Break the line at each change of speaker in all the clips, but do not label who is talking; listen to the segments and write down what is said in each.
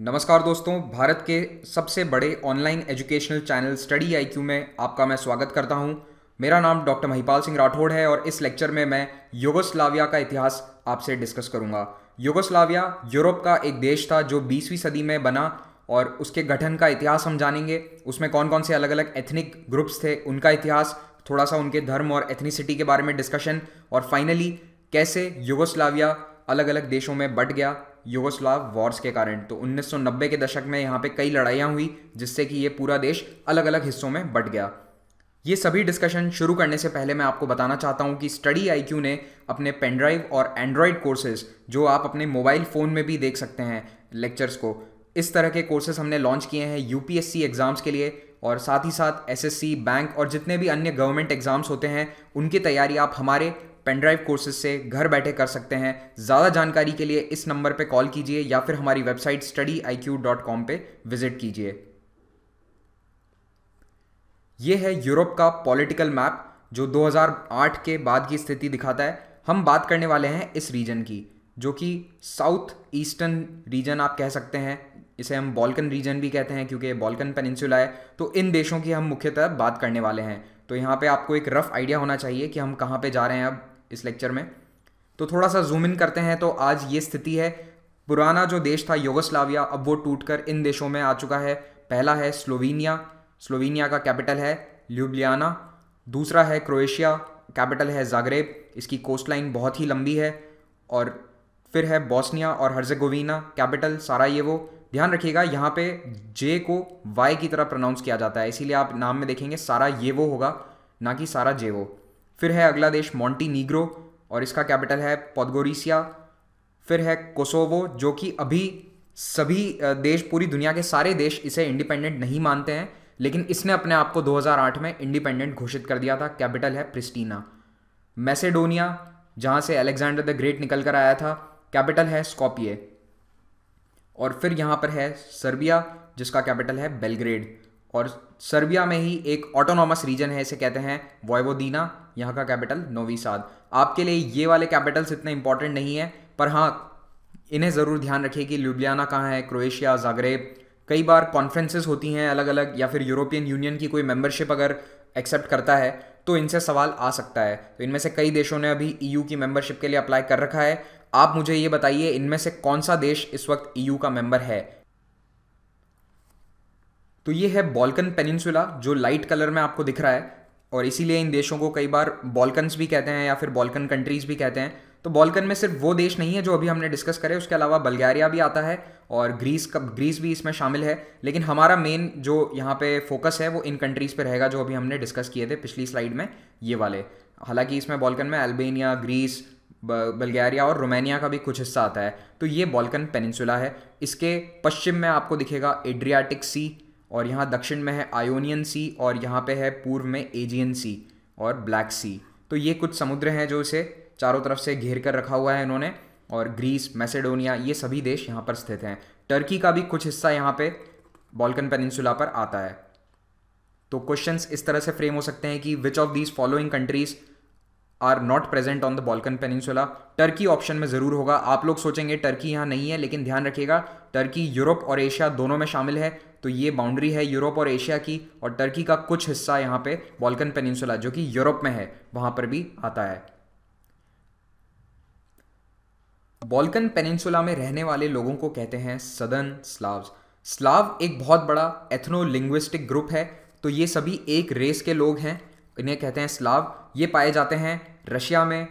नमस्कार दोस्तों भारत के सबसे बड़े online educational channel study IQ में आपका मैं स्वागत करता हूं मेरा नाम डॉक्टर महिपाल सिंह राठौड़ है और इस लेक्चर में मैं योगोस्लाविया का इतिहास आपसे डिस्कस करूंगा योगोस्लाविया यूरोप का एक देश था जो 20वीं सदी में बना और उसके गठन का इतिहास हम जानेंगे उसमें कौन कौन से अलग अलग एथनिक ग्रुप्स थे उनका इतिहास थोड़ा सा उनके धर्म और एथनिसिटी के बारे में डिस्कशन और फाइनली कैसे योगोस्लाविया अलग अलग देशों में बट गया यूगोस्लाव वॉर्स के कारण तो 1990 के दशक में यहाँ पे कई लड़ाइयाँ हुई जिससे कि ये पूरा देश अलग अलग हिस्सों में बट गया ये सभी डिस्कशन शुरू करने से पहले मैं आपको बताना चाहता हूँ कि स्टडी आई ने अपने पेनड्राइव और एंड्रॉयड कोर्सेज जो आप अपने मोबाइल फ़ोन में भी देख सकते हैं लेक्चर्स को इस तरह के कोर्सेज हमने लॉन्च किए हैं यूपीएससी एग्ज़ाम्स के लिए और साथ ही साथ एस बैंक और जितने भी अन्य गवर्नमेंट एग्ज़ाम्स होते हैं उनकी तैयारी आप हमारे पेनड्राइव कोर्सेज से घर बैठे कर सकते हैं ज़्यादा जानकारी के लिए इस नंबर पर कॉल कीजिए या फिर हमारी website study I Q dot com पर विजिट कीजिए यह है यूरोप का पॉलिटिकल मैप जो 2008 के बाद की स्थिति दिखाता है हम बात करने वाले हैं इस रीजन की जो कि साउथ ईस्टर्न रीजन आप कह सकते हैं इसे हम बॉल्कन रीजन भी कहते हैं क्योंकि बॉल्कन पेनिनसुला है तो इन देशों की हम मुख्यतः बात करने वाले हैं तो यहाँ पे आपको एक रफ़ आइडिया होना चाहिए कि हम कहाँ पे जा रहे हैं अब इस लेक्चर में तो थोड़ा सा जूम इन करते हैं तो आज ये स्थिति है पुराना जो देश था यूगोस्लाविया अब वो टूटकर इन देशों में आ चुका है पहला है स्लोवेनिया स्लोवेनिया का कैपिटल है ल्यूबलियाना दूसरा है क्रोएशिया कैपिटल है जागरेब इसकी कोस्ट लाइन बहुत ही लंबी है और फिर है बॉस्निया और हर्जेगोवीना कैपिटल सारा ये वो ध्यान रखिएगा यहाँ पे जे को वाई की तरह प्रोनाउंस किया जाता है इसीलिए आप नाम में देखेंगे सारा ये वो होगा ना कि सारा जे वो फिर है अगला देश मॉन्टी नीग्रो और इसका कैपिटल है पौदगोरिसिया फिर है कोसोवो जो कि अभी सभी देश पूरी दुनिया के सारे देश इसे इंडिपेंडेंट नहीं मानते हैं लेकिन इसने अपने आप को 2008 में इंडिपेंडेंट घोषित कर दिया था कैपिटल है प्रिस्टीना मैसेडोनिया जहाँ से अलेक्जेंडर द ग्रेट निकल कर आया था कैपिटल है स्कॉपिए और फिर यहाँ पर है सर्बिया जिसका कैपिटल है बेलग्रेड और सर्बिया में ही एक ऑटोनॉमस रीजन है इसे कहते हैं वॉयवोदीना यहाँ का कैपिटल नोवी साद आपके लिए ये वाले कैपिटल्स इतने इंपॉर्टेंट नहीं है पर हाँ इन्हें ज़रूर ध्यान रखिए कि लुबियाना कहाँ है क्रोएशिया जागरेब कई बार कॉन्फ्रेंसेस होती हैं अलग अलग या फिर यूरोपियन यूनियन की कोई मेंबरशिप अगर एक्सेप्ट करता है तो इनसे सवाल आ सकता है तो इनमें से कई देशों ने अभी ईयू e की मेंबरशिप के लिए अप्लाई कर रखा है आप मुझे ये बताइए इनमें से कौन सा देश इस वक्त ईयू e का मेंबर है तो ये है बॉल्कन पेनिनसुला जो लाइट कलर में आपको दिख रहा है और इसीलिए इन देशों को कई बार बॉल्कन्स भी कहते हैं या फिर बॉल्कन कंट्रीज़ भी कहते हैं तो बॉल्कन में सिर्फ वो देश नहीं है जो अभी हमने डिस्कस करे उसके अलावा बल्गारिया भी आता है और ग्रीस का ग्रीस भी इसमें शामिल है लेकिन हमारा मेन जो यहाँ पे फोकस है वो इन कंट्रीज़ पे रहेगा जो अभी हमने डिस्कस किए थे पिछली स्लाइड में ये वाले हालांकि इसमें बॉल्कन में अल्बेनिया ग्रीस बल्गारिया और रोमानिया का भी कुछ हिस्सा आता है तो ये बॉल्कन पेनिनसुला है इसके पश्चिम में आपको दिखेगा एड्रियाटिक सी और यहाँ दक्षिण में है आयोनियन सी और यहाँ पे है पूर्व में एजियन सी और ब्लैक सी तो ये कुछ समुद्र हैं जो इसे चारों तरफ से घेर कर रखा हुआ है इन्होंने और ग्रीस मैसेडोनिया ये सभी देश यहाँ पर स्थित हैं टर्की का भी कुछ हिस्सा यहाँ पे बॉल्कन पेनिनसुला पर आता है तो क्वेश्चंस इस तरह से फ्रेम हो सकते हैं कि which of these following countries are not present on the Balkan peninsula Turkey option में ज़रूर होगा आप लोग सोचेंगे टर्की यहाँ नहीं है लेकिन ध्यान रखिएगा टर्की यूरोप और एशिया दोनों में शामिल है तो ये बाउंड्री है यूरोप और एशिया की और टर्की का कुछ हिस्सा यहाँ पे बॉल्कन पेनिनसुला जो कि यूरोप में है वहाँ पर भी आता है बॉल्कन पेनिनसुला में रहने वाले लोगों को कहते हैं सदन स्लाव्स स्लाव एक बहुत बड़ा एथनो लिंग्विस्टिक ग्रुप है तो ये सभी एक रेस के लोग हैं इन्हें कहते हैं स्लाव ये पाए जाते हैं रशिया में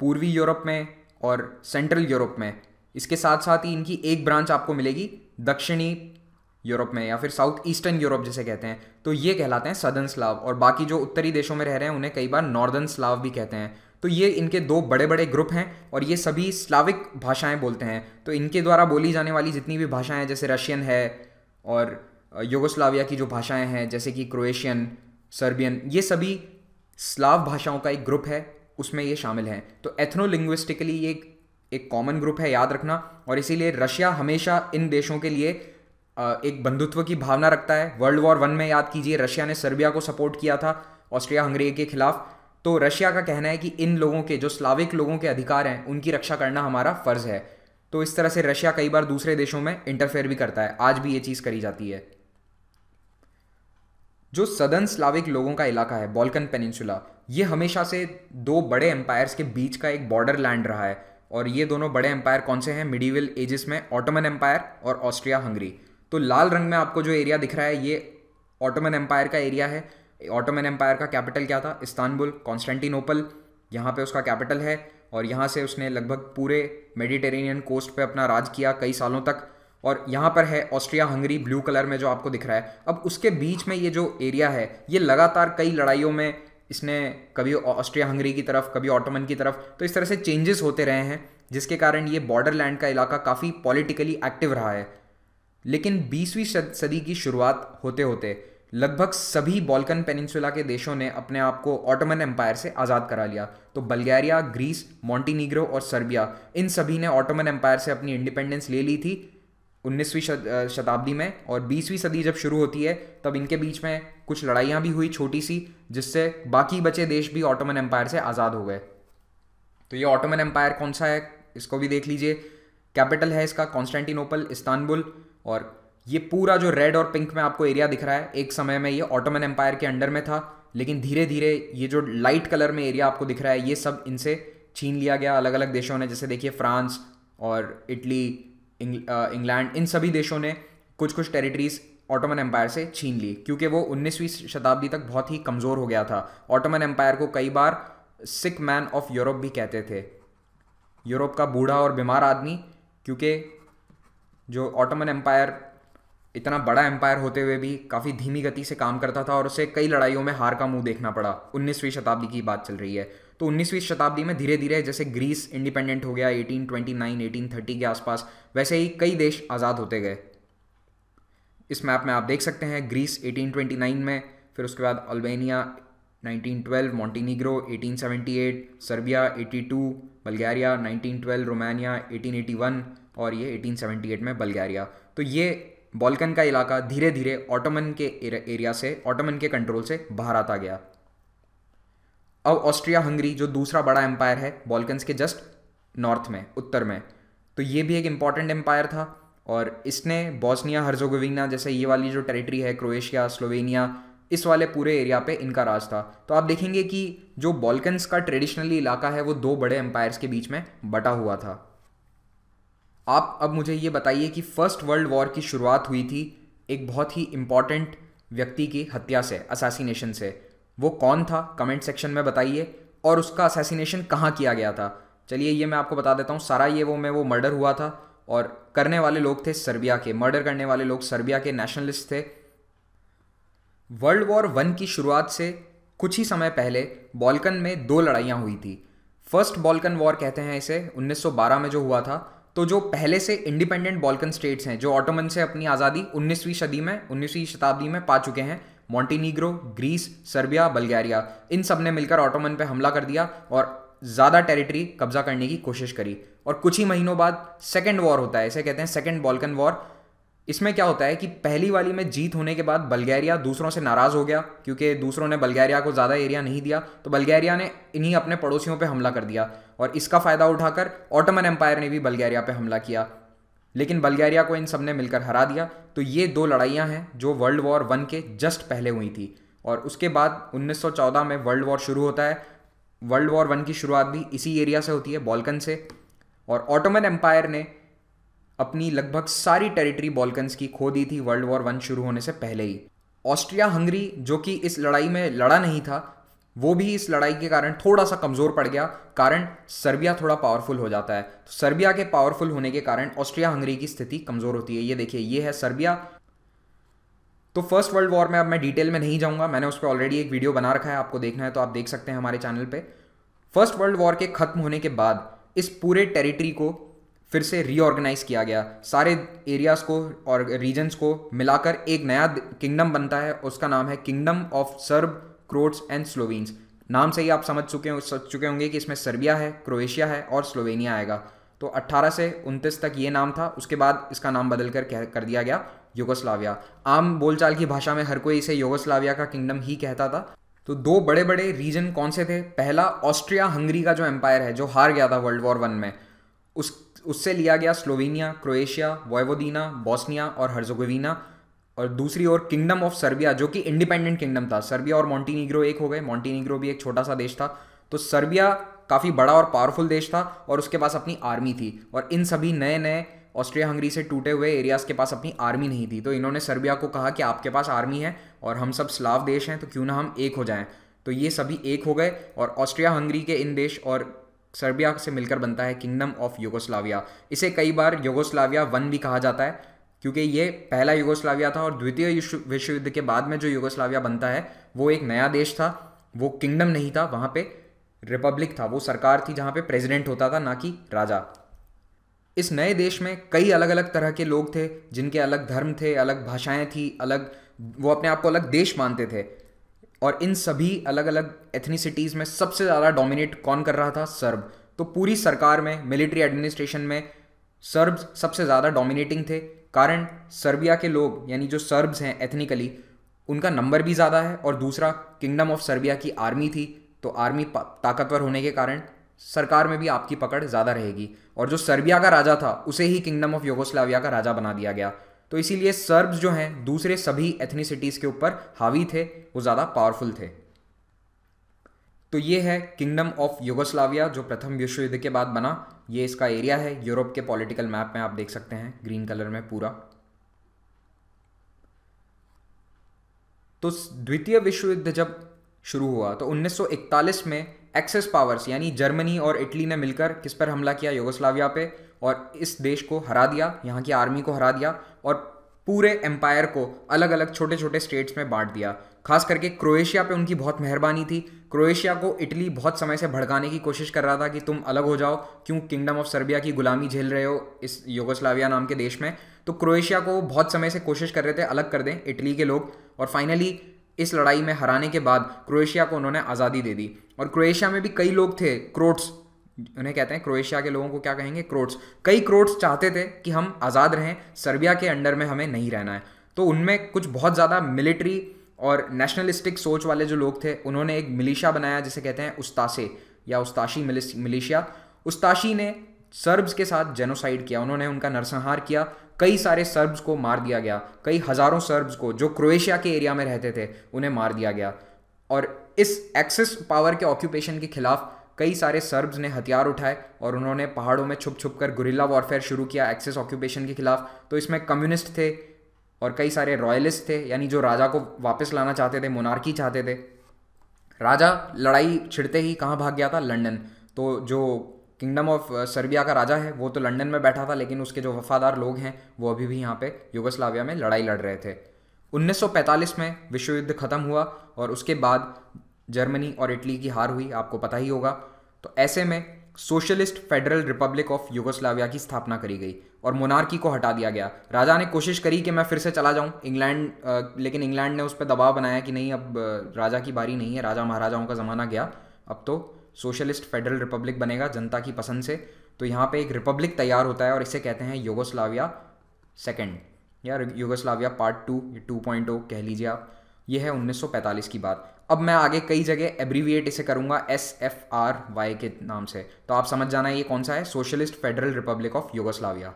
पूर्वी यूरोप में और सेंट्रल यूरोप में इसके साथ साथ ही इनकी एक ब्रांच आपको मिलेगी दक्षिणी यूरोप में या फिर साउथ ईस्टर्न यूरोप जिसे कहते हैं तो ये कहलाते हैं सदर्न स्लाव और बाकी जो उत्तरी देशों में रह रहे हैं उन्हें कई बार नॉर्दर्न स्लाव भी कहते हैं तो ये इनके दो बड़े बड़े ग्रुप हैं और ये सभी स्लाविक भाषाएं बोलते हैं तो इनके द्वारा बोली जाने वाली जितनी भी भाषाएं जैसे रशियन है और योगोस्लाविया की जो भाषाएं हैं जैसे कि क्रोएशियन सर्बियन ये सभी स्लाव भाषाओं का एक ग्रुप है उसमें ये शामिल हैं तो एथनोलिंग्विस्टिकली ये एक कॉमन ग्रुप है याद रखना और इसीलिए रशिया हमेशा इन देशों के लिए एक बंधुत्व की भावना रखता है वर्ल्ड वॉर वन में याद कीजिए रशिया ने सर्बिया को सपोर्ट किया था ऑस्ट्रिया हंगरी के खिलाफ तो रशिया का कहना है कि इन लोगों के जो स्लाविक लोगों के अधिकार हैं उनकी रक्षा करना हमारा फ़र्ज़ है तो इस तरह से रशिया कई बार दूसरे देशों में इंटरफेयर भी करता है आज भी ये चीज़ करी जाती है जो सदन स्लाविक लोगों का इलाका है बॉल्कन पेनिनसुला ये हमेशा से दो बड़े एम्पायर्स के बीच का एक बॉर्डर लैंड रहा है और ये दोनों बड़े एम्पायर कौन से हैं मिडीवल एजिस में ऑटोमन एम्पायर और ऑस्ट्रिया हंगरी तो लाल रंग में आपको जो एरिया दिख रहा है ये ऑटोमन एम्पायर का एरिया है ऑटोमन एम्पायर का कैपिटल क्या था इस्तानबुल कॉन्स्टेंटिनोपल यहाँ पे उसका कैपिटल है और यहाँ से उसने लगभग पूरे मेडिटेरेनियन कोस्ट पे अपना राज किया कई सालों तक और यहाँ पर है ऑस्ट्रिया हंगरी ब्लू कलर में जो आपको दिख रहा है अब उसके बीच में ये जो एरिया है ये लगातार कई लड़ाइयों में इसने कभी ऑस्ट्रिया हंगरी की तरफ कभी ऑटोमन की तरफ तो इस तरह से चेंजेस होते रहे हैं जिसके कारण ये बॉर्डर लैंड का इलाका काफ़ी पॉलिटिकली एक्टिव रहा है लेकिन 20वीं सदी की शुरुआत होते होते लगभग सभी बॉल्कन पेनिनसुला के देशों ने अपने आप को ऑटोमन एम्पायर से आज़ाद करा लिया तो बल्गेरिया ग्रीस मॉन्टीनिग्रो और सर्बिया इन सभी ने ऑटोमन एम्पायर से अपनी इंडिपेंडेंस ले ली थी उन्नीसवीं शताब्दी में और बीसवीं सदी जब शुरू होती है तब इनके बीच में कुछ लड़ाइयाँ भी हुई छोटी सी जिससे बाकी बचे देश भी ऑटोमन एम्पायर से आज़ाद हो गए तो ये ऑटोमन एम्पायर कौन सा है इसको भी देख लीजिए कैपिटल है इसका कॉन्स्टेंटिनोपल इस्तानबुल और ये पूरा जो रेड और पिंक में आपको एरिया दिख रहा है एक समय में ये ऑटोमन एम्पायर के अंडर में था लेकिन धीरे धीरे ये जो लाइट कलर में एरिया आपको दिख रहा है ये सब इनसे छीन लिया गया अलग अलग देशों ने जैसे देखिए फ्रांस और इटली इंग्लैंड इन सभी देशों ने कुछ कुछ टेरिटरीज ऑटोमन एम्पायर से छीन ली क्योंकि वो 19वीं शताब्दी तक बहुत ही कमज़ोर हो गया था ऑटोमन एम्पायर को कई बार सिक मैन ऑफ यूरोप भी कहते थे यूरोप का बूढ़ा और बीमार आदमी क्योंकि जो ऑटोमन एम्पायर इतना बड़ा एम्पायर होते हुए भी काफ़ी धीमी गति से काम करता था और उसे कई लड़ाइयों में हार का मुंह देखना पड़ा उन्नीसवीं शताब्दी की बात चल रही है तो उन्नीसवीं शताब्दी में धीरे धीरे जैसे ग्रीस इंडिपेंडेंट हो गया 1829 1830 के आसपास वैसे ही कई देश आज़ाद होते गए इस मैप में आप देख सकते हैं ग्रीस 1829 में फिर उसके बाद Albania 1912 Montenegro 1878 Serbia 82 Bulgaria 1912 Romania 1881 और ये 1878 में बल्गारिया तो ये बॉल्कन का इलाका धीरे धीरे ऑटोमन के एरिया से ऑटोमन के कंट्रोल से बाहर आता गया अब ऑस्ट्रिया हंगरी जो दूसरा बड़ा एम्पायर है बॉल्कन्स के जस्ट नॉर्थ में उत्तर में तो ये भी एक इम्पॉर्टेंट एम्पायर था और इसने बॉस्निया हर्जोगोविना जैसे ये वाली जो टेरिटरी है क्रोएशिया स्लोवेनिया इस वाले पूरे एरिया पे इनका राज था तो आप देखेंगे कि जो बॉल्कन्स का ट्रेडिशनली इलाका है वो दो बड़े एम्पायर्स के बीच में बटा हुआ था आप अब मुझे ये बताइए कि फर्स्ट वर्ल्ड वॉर की शुरुआत हुई थी एक बहुत ही इम्पॉर्टेंट व्यक्ति की हत्या से असासीनेशन से वो कौन था कमेंट सेक्शन में बताइए और उसका असासीनेशन कहाँ किया गया था चलिए ये मैं आपको बता देता हूँ सारा ये वो में वो मर्डर हुआ था और करने वाले लोग थे सर्बिया के मर्डर करने वाले लोग सर्बिया के नेशनलिस्ट थे वर्ल्ड वॉर वन की शुरुआत से कुछ ही समय पहले बॉल्कन में दो लड़ाइयाँ हुई थी फर्स्ट बॉल्कन वॉर कहते हैं इसे 1912 में जो हुआ था तो जो पहले से इंडिपेंडेंट बॉल्कन स्टेट्स हैं जो ऑटोमन से अपनी आज़ादी 19वीं सदी में 19वीं शताब्दी में पा चुके हैं मॉन्टीनीग्रो ग्रीस सर्बिया बल्गारिया इन सब ने मिलकर ऑटोमन पे हमला कर दिया और ज़्यादा टेरिटरी कब्जा करने की कोशिश करी और कुछ ही महीनों बाद सेकेंड वॉर होता है इसे कहते हैं सेकेंड बॉल्कन वॉर इसमें क्या होता है कि पहली वाली में जीत होने के बाद बल्गेरिया दूसरों से नाराज़ हो गया क्योंकि दूसरों ने बल्गेरिया को ज़्यादा एरिया नहीं दिया तो बल्गेरिया ने इन्हीं अपने पड़ोसियों पर हमला कर दिया और इसका फ़ायदा उठाकर ऑटोमन एम्पायर ने भी बल्गेरिया पर हमला किया लेकिन बल्गेरिया को इन सब ने मिलकर हरा दिया तो ये दो लड़ाइयाँ हैं जो वर्ल्ड वॉर वन के जस्ट पहले हुई थी और उसके बाद 1914 में वर्ल्ड वॉर शुरू होता है वर्ल्ड वॉर वन की शुरुआत भी इसी एरिया से होती है बॉल्कन से और ऑटोमन एम्पायर ने अपनी लगभग सारी टेरिटरी बॉल्कन्स की खो दी थी वर्ल्ड वॉर वन शुरू होने से पहले ही ऑस्ट्रिया हंगरी जो कि इस लड़ाई में लड़ा नहीं था वो भी इस लड़ाई के कारण थोड़ा सा कमज़ोर पड़ गया कारण सर्बिया थोड़ा पावरफुल हो जाता है तो सर्बिया के पावरफुल होने के कारण ऑस्ट्रिया हंगरी की स्थिति कमज़ोर होती है ये देखिए ये है सर्बिया तो फर्स्ट वर्ल्ड वॉर में अब मैं डिटेल में नहीं जाऊंगा मैंने उस पर ऑलरेडी एक वीडियो बना रखा है आपको देखना है तो आप देख सकते हैं हमारे चैनल पर फर्स्ट वर्ल्ड वॉर के खत्म होने के बाद इस पूरे टेरिटरी को फिर से रीऑर्गेनाइज किया गया सारे एरियाज़ को और रीजन्स को मिलाकर एक नया किंगडम बनता है उसका नाम है kingdom of Serb Croats and Slovenes नाम से ही आप समझ चुके समझ चुके होंगे कि इसमें सर्बिया है क्रोएशिया है और स्लोवेनिया आएगा तो 18 से 29 तक ये नाम था उसके बाद इसका नाम बदल कर कह कर दिया गया योगोस्लाविया आम बोलचाल की भाषा में हर कोई इसे योगोस्लाविया का किंगडम ही कहता था तो दो बड़े बड़े रीजन कौन से थे पहला ऑस्ट्रिया हंगरी का जो एम्पायर है जो हार गया था वर्ल्ड वॉर वन में उस उससे लिया गया स्लोवेनिया क्रोएशिया वोएवोदीना बॉस्निया और हर्जोगोवीना और दूसरी ओर किंगडम ऑफ सर्बिया जो कि इंडिपेंडेंट किंगडम था सर्बिया और मॉन्टीनिग्रो एक हो गए मॉन्टीनिग्रो भी एक छोटा सा देश था तो सर्बिया काफ़ी बड़ा और पावरफुल देश था और उसके पास अपनी आर्मी थी और इन सभी नए नए ऑस्ट्रिया हंगरी से टूटे हुए एरियाज़ के पास अपनी आर्मी नहीं थी तो इन्होंने सर्बिया को कहा कि आपके पास आर्मी है और हम सब स्लाव देश हैं तो क्यों ना हम एक हो जाएं तो ये सभी एक हो गए और ऑस्ट्रिया हंगरी के इन देश और सर्बिया से मिलकर बनता है किंगडम ऑफ योगोस्लाविया इसे कई बार योगोस्लाविया वन भी कहा जाता है क्योंकि ये पहला युगोस्लाविया था और द्वितीय विश्व युद्ध के बाद में जो यूगोस्लाविया बनता है वो एक नया देश था वो किंगडम नहीं था वहाँ पे रिपब्लिक था वो सरकार थी जहाँ पे प्रेसिडेंट होता था ना कि राजा इस नए देश में कई अलग अलग तरह के लोग थे जिनके अलग धर्म थे अलग भाषाएं थी अलग वो अपने आप को अलग देश मानते थे और इन सभी अलग अलग एथनीसिटीज़ में सबसे ज़्यादा डोमिनेट कौन कर रहा था सर्ब तो पूरी सरकार में मिलिट्री एडमिनिस्ट्रेशन में सर्ब्स सबसे ज़्यादा डोमिनेटिंग थे कारण सर्बिया के लोग यानी जो सर्ब्स हैं एथनिकली उनका नंबर भी ज़्यादा है और दूसरा किंगडम ऑफ सर्बिया की आर्मी थी तो आर्मी ताकतवर होने के कारण सरकार में भी आपकी पकड़ ज़्यादा रहेगी और जो सर्बिया का राजा था उसे ही किंगडम ऑफ योगोस्लाविया का राजा बना दिया गया तो इसीलिए सर्ब्स जो हैं दूसरे सभी एथनीसिटीज़ के ऊपर हावी थे वो ज़्यादा पावरफुल थे तो ये है किंगडम ऑफ यूगोस्लाविया जो प्रथम विश्व युद्ध के बाद बना ये इसका एरिया है यूरोप के पॉलिटिकल मैप में आप देख सकते हैं ग्रीन कलर में पूरा तो द्वितीय विश्व युद्ध जब शुरू हुआ तो 1941 में एक्सेस पावर्स यानी जर्मनी और इटली ने मिलकर किस पर हमला किया योगोस्लाविया पे और इस देश को हरा दिया यहाँ की आर्मी को हरा दिया और पूरे एम्पायर को अलग अलग छोटे छोटे स्टेट्स में बांट दिया खास करके क्रोएशिया पे उनकी बहुत मेहरबानी थी क्रोएशिया को इटली बहुत समय से भड़काने की कोशिश कर रहा था कि तुम अलग हो जाओ क्यों किंगडम ऑफ सर्बिया की गुलामी झेल रहे हो इस योगोस्लाविया नाम के देश में तो क्रोएशिया को बहुत समय से कोशिश कर रहे थे अलग कर दें इटली के लोग और फाइनली इस लड़ाई में हराने के बाद क्रोएशिया को उन्होंने आज़ादी दे दी और क्रोएशिया में भी कई लोग थे क्रोट्स उन्हें कहते हैं क्रोएशिया के लोगों को क्या कहेंगे क्रोट्स कई क्रोट्स चाहते थे कि हम आज़ाद रहें सर्बिया के अंडर में हमें नहीं रहना है तो उनमें कुछ बहुत ज़्यादा मिलिट्री और नेशनलिस्टिक सोच वाले जो लोग थे उन्होंने एक मिलिशिया बनाया जिसे कहते हैं उस्तासे या उस्ताशी मिलिशिया उस्ताशी ने सर्ब्स के साथ जेनोसाइड किया उन्होंने उनका नरसंहार किया कई सारे सर्ब्स को मार दिया गया कई हज़ारों सर्ब्स को जो क्रोएशिया के एरिया में रहते थे उन्हें मार दिया गया और इस एक्सेस पावर के ऑक्यूपेशन के खिलाफ कई सारे सर्ब्स ने हथियार उठाए और उन्होंने पहाड़ों में छुप छुप कर गुरिल्ला वॉरफेयर शुरू किया एक्सेस ऑक्यूपेशन के खिलाफ तो इसमें कम्युनिस्ट थे और कई सारे रॉयलिस्ट थे यानी जो राजा को वापस लाना चाहते थे मोनार्की चाहते थे राजा लड़ाई छिड़ते ही कहाँ भाग गया था लंदन तो जो किंगडम ऑफ सर्बिया का राजा है वो तो लंदन में बैठा था लेकिन उसके जो वफादार लोग हैं वो अभी भी यहाँ पे युगोस्लाविया में लड़ाई लड़ रहे थे 1945 में विश्व युद्ध खत्म हुआ और उसके बाद जर्मनी और इटली की हार हुई आपको पता ही होगा तो ऐसे में socialist federal republic of Yugoslavia की स्थापना करी गई और मोनार्की को हटा दिया गया राजा ने कोशिश करी कि मैं फिर से चला जाऊं इंग्लैंड लेकिन इंग्लैंड ने उस पर दबाव बनाया कि नहीं अब राजा की बारी नहीं है राजा महाराजाओं का ज़माना गया अब तो सोशलिस्ट फेडरल रिपब्लिक बनेगा जनता की पसंद से तो यहाँ पे एक रिपब्लिक तैयार होता है और इसे कहते हैं यूगोस्लाविया सेकेंड या Yugoslavia part two two point कह लीजिए आप ये है 1945 की बात अब मैं आगे कई जगह एब्रीविएट इसे करूंगा एस एफ आर वाई के नाम से तो आप समझ जाना ये कौन सा है socialist federal republic of Yugoslavia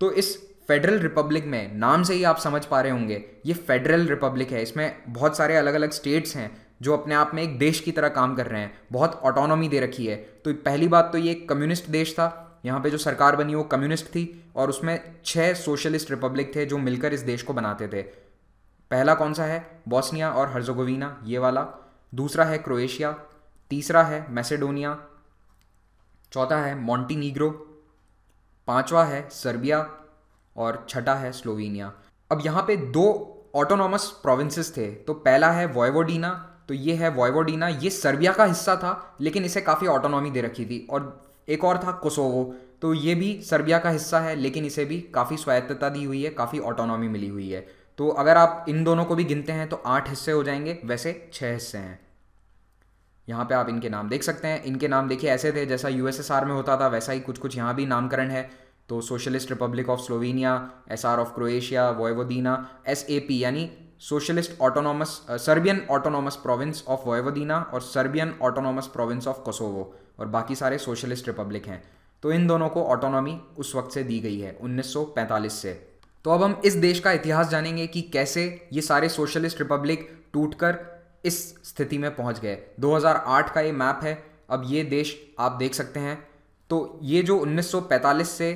तो इस फेडरल रिपब्लिक में नाम से ही आप समझ पा रहे होंगे ये फेडरल रिपब्लिक है इसमें बहुत सारे अलग अलग स्टेट्स हैं जो अपने आप में एक देश की तरह काम कर रहे हैं बहुत ऑटोनॉमी दे रखी है तो पहली बात तो ये एक कम्युनिस्ट देश था यहाँ पे जो सरकार बनी वो कम्युनिस्ट थी और उसमें छह सोशलिस्ट रिपब्लिक थे जो मिलकर इस देश को बनाते थे पहला कौन सा है बॉस्निया और हर्जोगोवीना ये वाला दूसरा है क्रोएशिया तीसरा है मैसेडोनिया चौथा है मॉन्टीनीग्रो पांचवा है सर्बिया और छठा है स्लोवेनिया अब यहाँ पे दो ऑटोनॉमस प्रोविंसेस थे तो पहला है वॉयवोडीना तो ये है वॉयवोडीना ये सर्बिया का हिस्सा था लेकिन इसे काफ़ी ऑटोनॉमी दे रखी थी और एक और था कोसोवो तो ये भी सर्बिया का हिस्सा है लेकिन इसे भी काफ़ी स्वायत्तता दी हुई है काफ़ी ऑटोनॉमी मिली हुई है तो अगर आप इन दोनों को भी गिनते हैं तो आठ हिस्से हो जाएंगे वैसे छः हिस्से हैं यहाँ पे आप इनके नाम देख सकते हैं इनके नाम देखिए ऐसे थे जैसा यूएसएसआर में होता था वैसा ही कुछ कुछ यहाँ भी नामकरण है तो socialist republic of Slovenia S R of Croatia Vojvodina S A P यानी socialist autonomous Serbian autonomous province of Vojvodina और Serbian autonomous province of Kosovo और बाकी सारे सोशलिस्ट रिपब्लिक हैं तो इन दोनों को ऑटोनॉमी उस वक्त से दी गई है 1945 से तो अब हम इस देश का इतिहास जानेंगे कि कैसे ये सारे सोशलिस्ट रिपब्लिक टूटकर इस स्थिति में पहुंच गए 2008 का ये मैप है अब ये देश आप देख सकते हैं तो ये जो 1945 से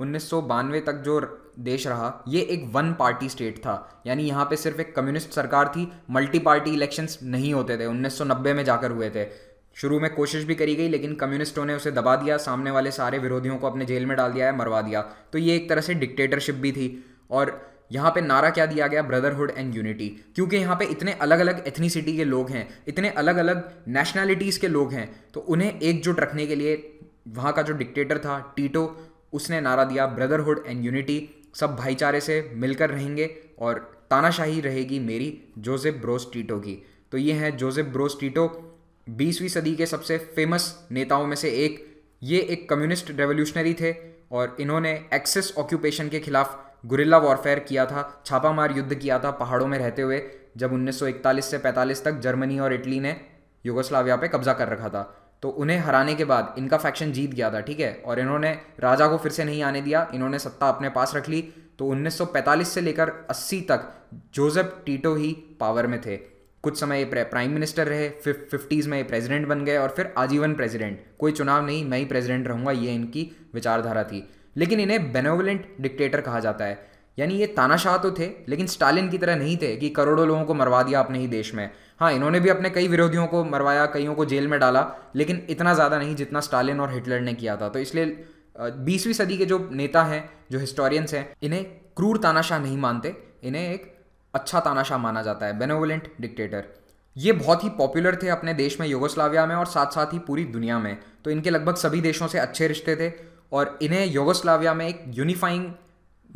उन्नीस तक जो देश रहा ये एक वन पार्टी स्टेट था यानी यहाँ पे सिर्फ एक कम्युनिस्ट सरकार थी मल्टी पार्टी इलेक्शंस नहीं होते थे 1990 में जाकर हुए थे शुरू में कोशिश भी करी गई लेकिन कम्युनिस्टों ने उसे दबा दिया सामने वाले सारे विरोधियों को अपने जेल में डाल दिया है मरवा दिया तो ये एक तरह से डिक्टेटरशिप भी थी और यहाँ पे नारा क्या दिया गया ब्रदरहुड एंड यूनिटी क्योंकि यहाँ पे इतने अलग अलग एथनीसिटी के लोग हैं इतने अलग अलग नेशनैलिटीज़ के लोग हैं तो उन्हें एकजुट रखने के लिए वहाँ का जो डिक्टेटर था टीटो उसने नारा दिया ब्रदरहुड एंड यूनिटी सब भाईचारे से मिलकर रहेंगे और तानाशाही रहेगी मेरी जोसेफ ब्रोस टीटो की तो ये हैं जोसेफ ब्रोस टीटो बीसवीं सदी के सबसे फेमस नेताओं में से एक ये एक कम्युनिस्ट रेवोल्यूशनरी थे और इन्होंने एक्सेस ऑक्यूपेशन के खिलाफ गुरिल्ला वॉरफेयर किया था छापामार युद्ध किया था पहाड़ों में रहते हुए जब 1941 से 45 तक जर्मनी और इटली ने युगोस्लाविया पे कब्जा कर रखा था तो उन्हें हराने के बाद इनका फैक्शन जीत गया था ठीक है और इन्होंने राजा को फिर से नहीं आने दिया इन्होंने सत्ता अपने पास रख ली तो 1945 से लेकर 80 तक जोसेफ टीटो ही पावर में थे कुछ समय ये प्राइम मिनिस्टर रहे फिफ फिफ्टीज़ में ये प्रेसिडेंट बन गए और फिर आजीवन प्रेसिडेंट कोई चुनाव नहीं मैं ही प्रेसिडेंट रहूँगा ये इनकी विचारधारा थी लेकिन इन्हें बेनोवलेंट डिक्टेटर कहा जाता है यानी ये तानाशाह तो थे लेकिन स्टालिन की तरह नहीं थे कि करोड़ों लोगों को मरवा दिया अपने ही देश में हाँ इन्होंने भी अपने कई विरोधियों को मरवाया कईयों को जेल में डाला लेकिन इतना ज़्यादा नहीं जितना स्टालिन और हिटलर ने किया था तो इसलिए बीसवीं सदी के जो नेता हैं जो हिस्टोरियंस हैं इन्हें क्रूर तानाशाह नहीं मानते इन्हें एक अच्छा तानाशाह माना जाता है बेनोवलेंट डिक्टेटर ये बहुत ही पॉपुलर थे अपने देश में योगोस्लाविया में और साथ साथ ही पूरी दुनिया में तो इनके लगभग सभी देशों से अच्छे रिश्ते थे और इन्हें योगोस्लाविया में एक यूनिफाइंग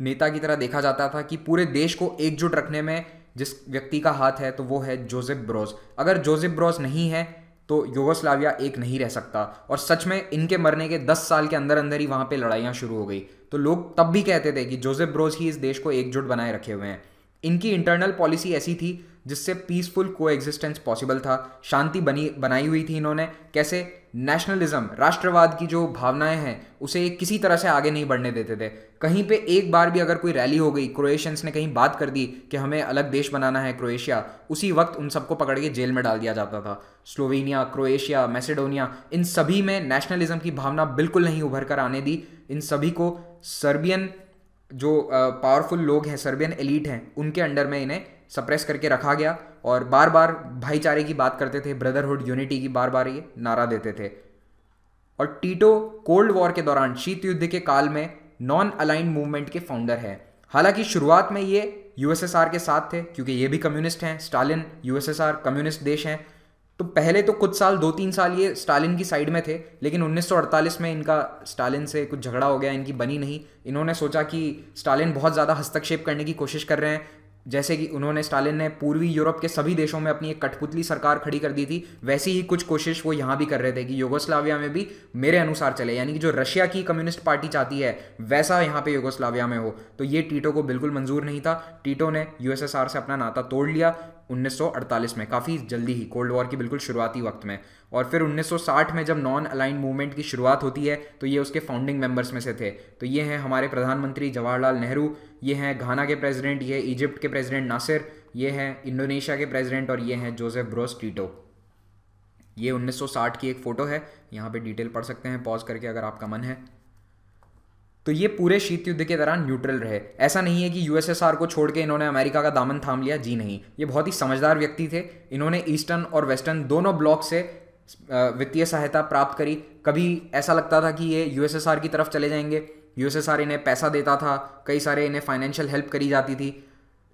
नेता की तरह देखा जाता था कि पूरे देश को एकजुट रखने में जिस व्यक्ति का हाथ है तो वो है जोसेफ ब्रोज अगर जोसेफ ब्रोज नहीं है तो योगोस्लाविया एक नहीं रह सकता और सच में इनके मरने के 10 साल के अंदर अंदर ही वहाँ पे लड़ाइयाँ शुरू हो गई तो लोग तब भी कहते थे कि जोसेफ ब्रोज ही इस देश को एकजुट बनाए रखे हुए हैं इनकी इंटरनल पॉलिसी ऐसी थी जिससे पीसफुल को एग्जिस्टेंस पॉसिबल था शांति बनी बनाई हुई थी इन्होंने कैसे नेशनलिज्म राष्ट्रवाद की जो भावनाएं हैं उसे किसी तरह से आगे नहीं बढ़ने देते थे कहीं पे एक बार भी अगर कोई रैली हो गई क्रोएशियंस ने कहीं बात कर दी कि हमें अलग देश बनाना है क्रोएशिया उसी वक्त उन सबको पकड़ के जेल में डाल दिया जाता था स्लोवेनिया क्रोएशिया मैसेडोनिया इन सभी में नेशनलिज्म की भावना बिल्कुल नहीं उभर कर आने दी इन सभी को सर्बियन जो पावरफुल लोग हैं सर्बियन एलिट हैं उनके अंडर में इन्हें सप्रेस करके रखा गया और बार बार भाईचारे की बात करते थे ब्रदरहुड यूनिटी की बार बार ये नारा देते थे और टीटो कोल्ड वॉर के दौरान शीत युद्ध के काल में नॉन अलाइंड मूवमेंट के फाउंडर हैं हालांकि शुरुआत में ये यूएसएसआर के साथ थे क्योंकि ये भी कम्युनिस्ट हैं स्टालिन यूएसएसआर कम्युनिस्ट देश हैं तो पहले तो कुछ साल दो तीन साल ये स्टालिन की साइड में थे लेकिन 1948 में इनका स्टालिन से कुछ झगड़ा हो गया इनकी बनी नहीं इन्होंने सोचा कि स्टालिन बहुत ज़्यादा हस्तक्षेप करने की कोशिश कर रहे हैं जैसे कि उन्होंने स्टालिन ने पूर्वी यूरोप के सभी देशों में अपनी एक कठपुतली सरकार खड़ी कर दी थी वैसी ही कुछ कोशिश वो यहाँ भी कर रहे थे कि योगोस्लाविया में भी मेरे अनुसार चले यानी कि जो रशिया की कम्युनिस्ट पार्टी चाहती है वैसा यहाँ पे योगोस्लाविया में हो तो ये टीटो को बिल्कुल मंजूर नहीं था टीटो ने यूएसएसआर से अपना नाता तोड़ लिया 1948 में काफ़ी जल्दी ही कोल्ड वॉर की बिल्कुल शुरुआती वक्त में और फिर 1960 में जब नॉन अलाइन मूवमेंट की शुरुआत होती है तो ये उसके फाउंडिंग मेंबर्स में से थे तो ये हैं हमारे प्रधानमंत्री जवाहरलाल नेहरू ये हैं घाना के प्रेसिडेंट ये इजिप्ट के प्रेसिडेंट नासिर ये हैं इंडोनेशिया के प्रेसिडेंट और ये हैं जोसेफ ब्रोस टीटो ये 1960 की एक फ़ोटो है यहाँ पे डिटेल पढ़ सकते हैं पॉज करके अगर आपका मन है तो ये पूरे शीत युद्ध के दौरान न्यूट्रल रहे ऐसा नहीं है कि यूएसएसआर को छोड़ के इन्होंने अमेरिका का दामन थाम लिया जी नहीं ये बहुत ही समझदार व्यक्ति थे इन्होंने ईस्टर्न और वेस्टर्न दोनों ब्लॉक से वित्तीय सहायता प्राप्त करी कभी ऐसा लगता था कि ये यूएसएसआर की तरफ चले जाएंगे यूएसएसआर इन्हें पैसा देता था कई सारे इन्हें फाइनेंशियल हेल्प करी जाती थी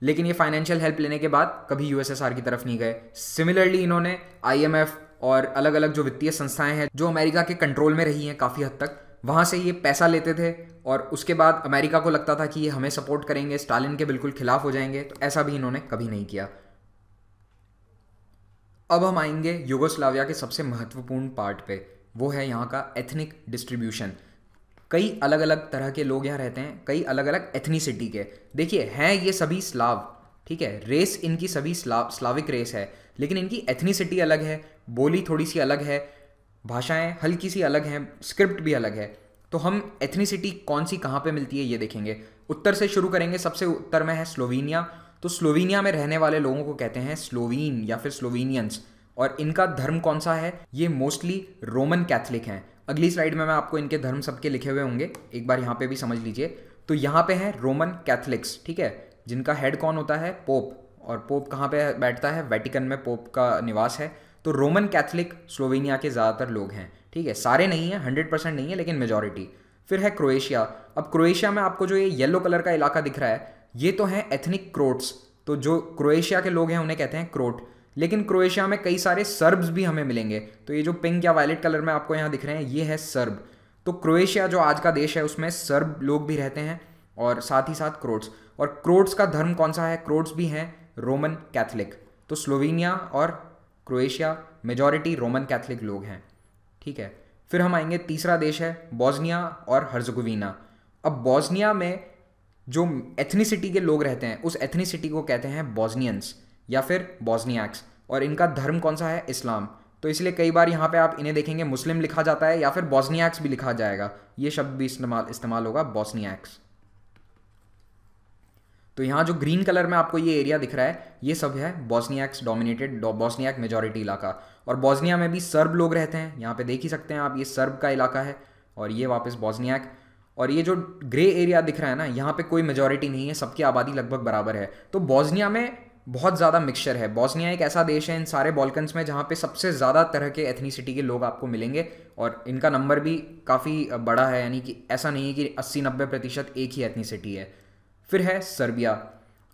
लेकिन ये फाइनेंशियल हेल्प लेने के बाद कभी यूएसएसआर की तरफ नहीं गए सिमिलरली इन्होंने आईएमएफ और अलग अलग जो वित्तीय संस्थाएं हैं जो अमेरिका के कंट्रोल में रही हैं काफ़ी हद तक वहाँ से ये पैसा लेते थे और उसके बाद अमेरिका को लगता था कि ये हमें सपोर्ट करेंगे स्टालिन के बिल्कुल खिलाफ हो जाएंगे तो ऐसा भी इन्होंने कभी नहीं किया अब हम आएंगे युगोस्लाविया के सबसे महत्वपूर्ण पार्ट पे वो है यहाँ का एथनिक डिस्ट्रीब्यूशन कई अलग अलग तरह के लोग यहाँ रहते हैं कई अलग अलग एथनीसिटी के देखिए हैं ये सभी स्लाव ठीक है रेस इनकी सभी स्लाव स्लाविक रेस है लेकिन इनकी एथनीसिटी अलग है बोली थोड़ी सी अलग है भाषाएं हल्की सी अलग हैं स्क्रिप्ट भी अलग है तो हम एथनीसिटी कौन सी कहाँ पे मिलती है ये देखेंगे उत्तर से शुरू करेंगे सबसे उत्तर में है स्लोवेनिया तो स्लोवेनिया में रहने वाले लोगों को कहते हैं स्लोवीन या फिर स्लोवेनियंस और इनका धर्म कौन सा है ये मोस्टली रोमन कैथलिक हैं अगली स्लाइड में मैं आपको इनके धर्म सबके लिखे हुए होंगे एक बार यहाँ पे भी समझ लीजिए तो यहाँ पे हैं रोमन कैथलिक्स ठीक है जिनका हेड कौन होता है पोप और पोप कहाँ पे बैठता है वेटिकन में पोप का निवास है तो रोमन कैथलिक स्लोवेनिया के ज़्यादातर लोग हैं ठीक है सारे नहीं हैं हंड्रेड परसेंट नहीं है लेकिन मेजॉरिटी फिर है क्रोएशिया अब क्रोएशिया में आपको जो ये येलो कलर का इलाका दिख रहा है ये तो है एथनिक क्रोट्स तो जो क्रोएशिया के लोग हैं उन्हें कहते हैं क्रोट लेकिन क्रोएशिया में कई सारे सर्ब्स भी हमें मिलेंगे तो ये जो पिंक या वायलेट कलर में आपको यहाँ दिख रहे हैं ये है सर्ब तो क्रोएशिया जो आज का देश है उसमें सर्ब लोग भी रहते हैं और साथ ही साथ क्रोट्स और क्रोट्स का धर्म कौन सा है क्रोट्स भी हैं रोमन कैथलिक तो स्लोवेनिया और क्रोएशिया मेजॉरिटी रोमन कैथलिक लोग हैं ठीक है फिर हम आएंगे तीसरा देश है बॉस्निया और हर्जगोवीना अब बॉस्निया में जो एथनीसिटी के लोग रहते हैं उस एथनीसिटी को कहते हैं बॉस्नियंस या फिर बॉस्नियाक्स और इनका धर्म कौन सा है इस्लाम तो इसलिए कई बार यहाँ पे आप इन्हें देखेंगे मुस्लिम लिखा जाता है या फिर बॉस्नियाक्स भी लिखा जाएगा ये शब्द भी इस्तेमाल इस्तेमाल होगा बॉस्नियाक्स तो यहाँ जो ग्रीन कलर में आपको ये एरिया दिख रहा है ये सब है बॉस्नियाक्स डोमिनेटेड बॉस्नियाक मेजोरिटी इलाका और बॉस्निया में भी सर्ब लोग रहते हैं यहाँ पे देख ही सकते हैं आप ये सर्ब का इलाका है और ये वापस बॉस्नियाक और ये जो ग्रे एरिया दिख रहा है ना यहाँ पे कोई मेजोरिटी नहीं है सबकी आबादी लगभग बराबर है तो बॉस्निया में बहुत ज़्यादा मिक्सचर है बॉस्निया एक ऐसा देश है इन सारे बॉल्कन्स में जहाँ पे सबसे ज़्यादा तरह के एथनीसिटी के लोग आपको मिलेंगे और इनका नंबर भी काफ़ी बड़ा है यानी कि ऐसा नहीं है कि अस्सी नब्बे प्रतिशत एक ही एथनीसिटी है फिर है सर्बिया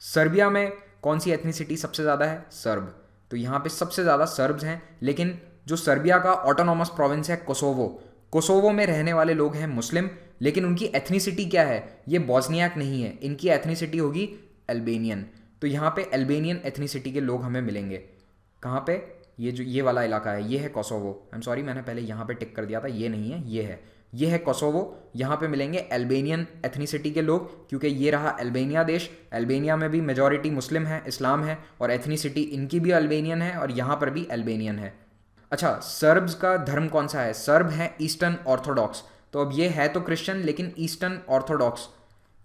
सर्बिया में कौन सी एथनीसिटी सबसे ज़्यादा है सर्ब तो यहाँ पे सबसे ज़्यादा सर्ब्स हैं लेकिन जो सर्बिया का ऑटोनॉमस प्रोविंस है कोसोवो कोसोवो में रहने वाले लोग हैं मुस्लिम लेकिन उनकी एथनीसिटी क्या है ये बॉस्नियाक नहीं है इनकी एथनीसिटी होगी एल्बेनियन तो यहाँ पे एल्बेनियन एथनीसिटी के लोग हमें मिलेंगे कहाँ पे ये जो ये वाला इलाका है ये है कोसोवो आई एम सॉरी मैंने पहले यहाँ पे टिक कर दिया था ये नहीं है ये है ये है कोसोवो यहाँ पे मिलेंगे एल्बेनियन एथनीसिटी के लोग क्योंकि ये रहा एल्बेनिया देश एल्बेनिया में भी मेजॉरिटी मुस्लिम है इस्लाम है और एथनीसिटी इनकी भी अल्बेनियन है और यहाँ पर भी अल्बेनियन है अच्छा सर्ब्स का धर्म कौन सा है सर्ब है ईस्टर्न ऑर्थोडॉक्स तो अब ये है तो क्रिश्चियन लेकिन ईस्टर्न ऑर्थोडॉक्स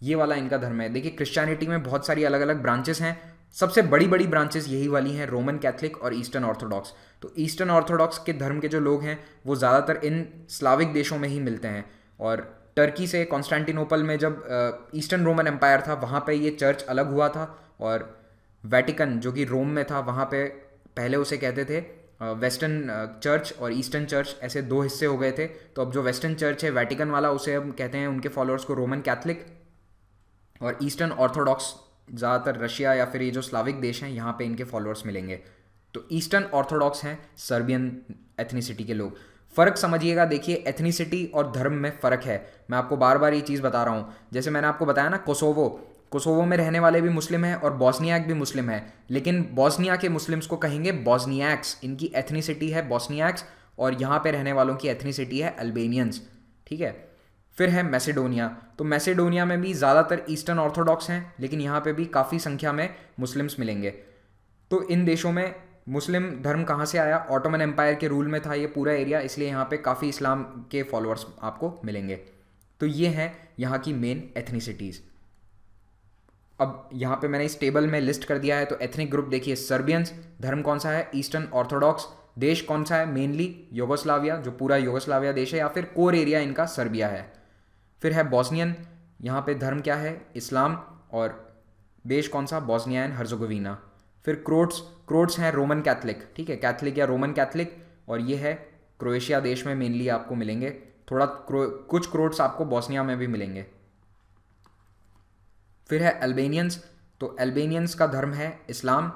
ये वाला इनका धर्म है देखिए क्रिश्चियनिटी में बहुत सारी अलग अलग ब्रांचेस हैं सबसे बड़ी बड़ी ब्रांचेस यही वाली हैं रोमन कैथलिक और ईस्टर्न ऑर्थोडॉक्स तो ईस्टर्न ऑर्थोडॉक्स के धर्म के जो लोग हैं वो ज़्यादातर इन स्लाविक देशों में ही मिलते हैं और टर्की से कॉन्स्टेंटिनोपल में जब ईस्टर्न रोमन एम्पायर था वहाँ पर ये चर्च अलग हुआ था और वेटिकन जो कि रोम में था वहाँ पर पहले उसे कहते थे वेस्टर्न चर्च और ईस्टर्न चर्च ऐसे दो हिस्से हो गए थे तो अब जो वेस्टर्न चर्च है वेटिकन वाला उसे हम कहते हैं उनके फॉलोअर्स को रोमन कैथलिक और ईस्टर्न ऑर्थोडॉक्स ज़्यादातर रशिया या फिर ये जो स्लाविक देश हैं यहाँ पे इनके फॉलोअर्स मिलेंगे तो ईस्टर्न ऑर्थोडॉक्स हैं सर्बियन एथनीसिटी के लोग फ़र्क समझिएगा देखिए एथनीसिटी और धर्म में फ़र्क है मैं आपको बार बार ये चीज़ बता रहा हूँ जैसे मैंने आपको बताया ना कोसोवो कोसोवो में रहने वाले भी मुस्लिम हैं और बॉस्नियाक भी मुस्लिम है लेकिन बॉस्निया के मुस्लिम्स को कहेंगे बॉस्नियाक्स इनकी एथनीसिटी है बॉस्नियाक्स और यहाँ पे रहने वालों की एथनीसिटी है अल्बेनियंस ठीक है फिर है मैसेडोनिया तो मैसेडोनिया में भी ज़्यादातर ईस्टर्न ऑर्थोडॉक्स हैं लेकिन यहाँ पे भी काफ़ी संख्या में मुस्लिम्स मिलेंगे तो इन देशों में मुस्लिम धर्म कहाँ से आया ऑटोमन एम्पायर के रूल में था ये पूरा एरिया इसलिए यहाँ पे काफ़ी इस्लाम के फॉलोअर्स आपको मिलेंगे तो ये हैं यहाँ की मेन एथनीसिटीज़ अब यहाँ पे मैंने इस टेबल में लिस्ट कर दिया है तो एथनिक ग्रुप देखिए सर्बियंस धर्म कौन सा है ईस्टर्न ऑर्थोडॉक्स देश कौन सा है मेनली योगोस्लाविया जो पूरा योगोस्लाविया देश है या फिर कोर एरिया इनका सर्बिया है फिर है बॉस्नियन यहाँ पे धर्म क्या है इस्लाम और देश कौन सा बॉस्निया हर्जोगोवीना फिर क्रोट्स क्रोट्स हैं रोमन कैथलिक ठीक है कैथलिक या रोमन कैथलिक और ये है क्रोएशिया देश में मेनली आपको मिलेंगे थोड़ा कुछ क्रोट्स आपको बॉस्निया में भी मिलेंगे फिर है अल्बेनियंस तो अल्बेनियंस का धर्म है इस्लाम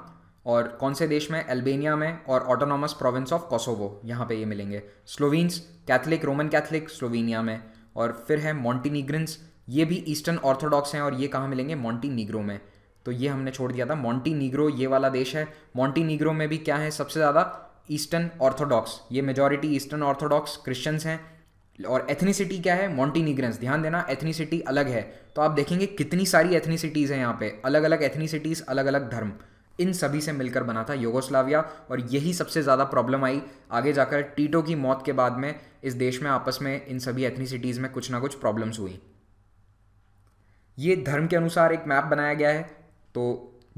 और कौन से देश में अल्बेनिया में और ऑटोनॉमस प्रोविंस ऑफ कोसोवो यहाँ पे ये मिलेंगे Slovenes Catholic Roman Catholic Slovenia में और फिर है मॉन्टीनिग्रंस ये भी ईस्टर्न ऑर्थोडॉक्स हैं और ये कहाँ मिलेंगे मॉन्टीनिग्रो में तो ये हमने छोड़ दिया था मॉन्टीनिग्रो ये वाला देश है मॉन्टीनिग्रो में भी क्या है सबसे ज़्यादा ईस्टर्न ऑर्थोडॉक्स ये मेजोरिटी ईस्टर्न ऑर्थोडॉक्स क्रिश्चियंस हैं और एथनीसिटी क्या है मॉन्टीनिग्रंस ध्यान देना एथनीसिटी अलग है तो आप देखेंगे कितनी सारी एथनीसिटीज़ हैं यहाँ पे अलग अलग एथनीसिटीज़ अलग अलग धर्म इन सभी से मिलकर बना था योगोस्लाविया और यही सबसे ज़्यादा प्रॉब्लम आई आगे जाकर टीटो की मौत के बाद में इस देश में आपस में इन सभी एथनीसिटीज़ में कुछ ना कुछ प्रॉब्लम्स हुई ये धर्म के अनुसार एक मैप बनाया गया है तो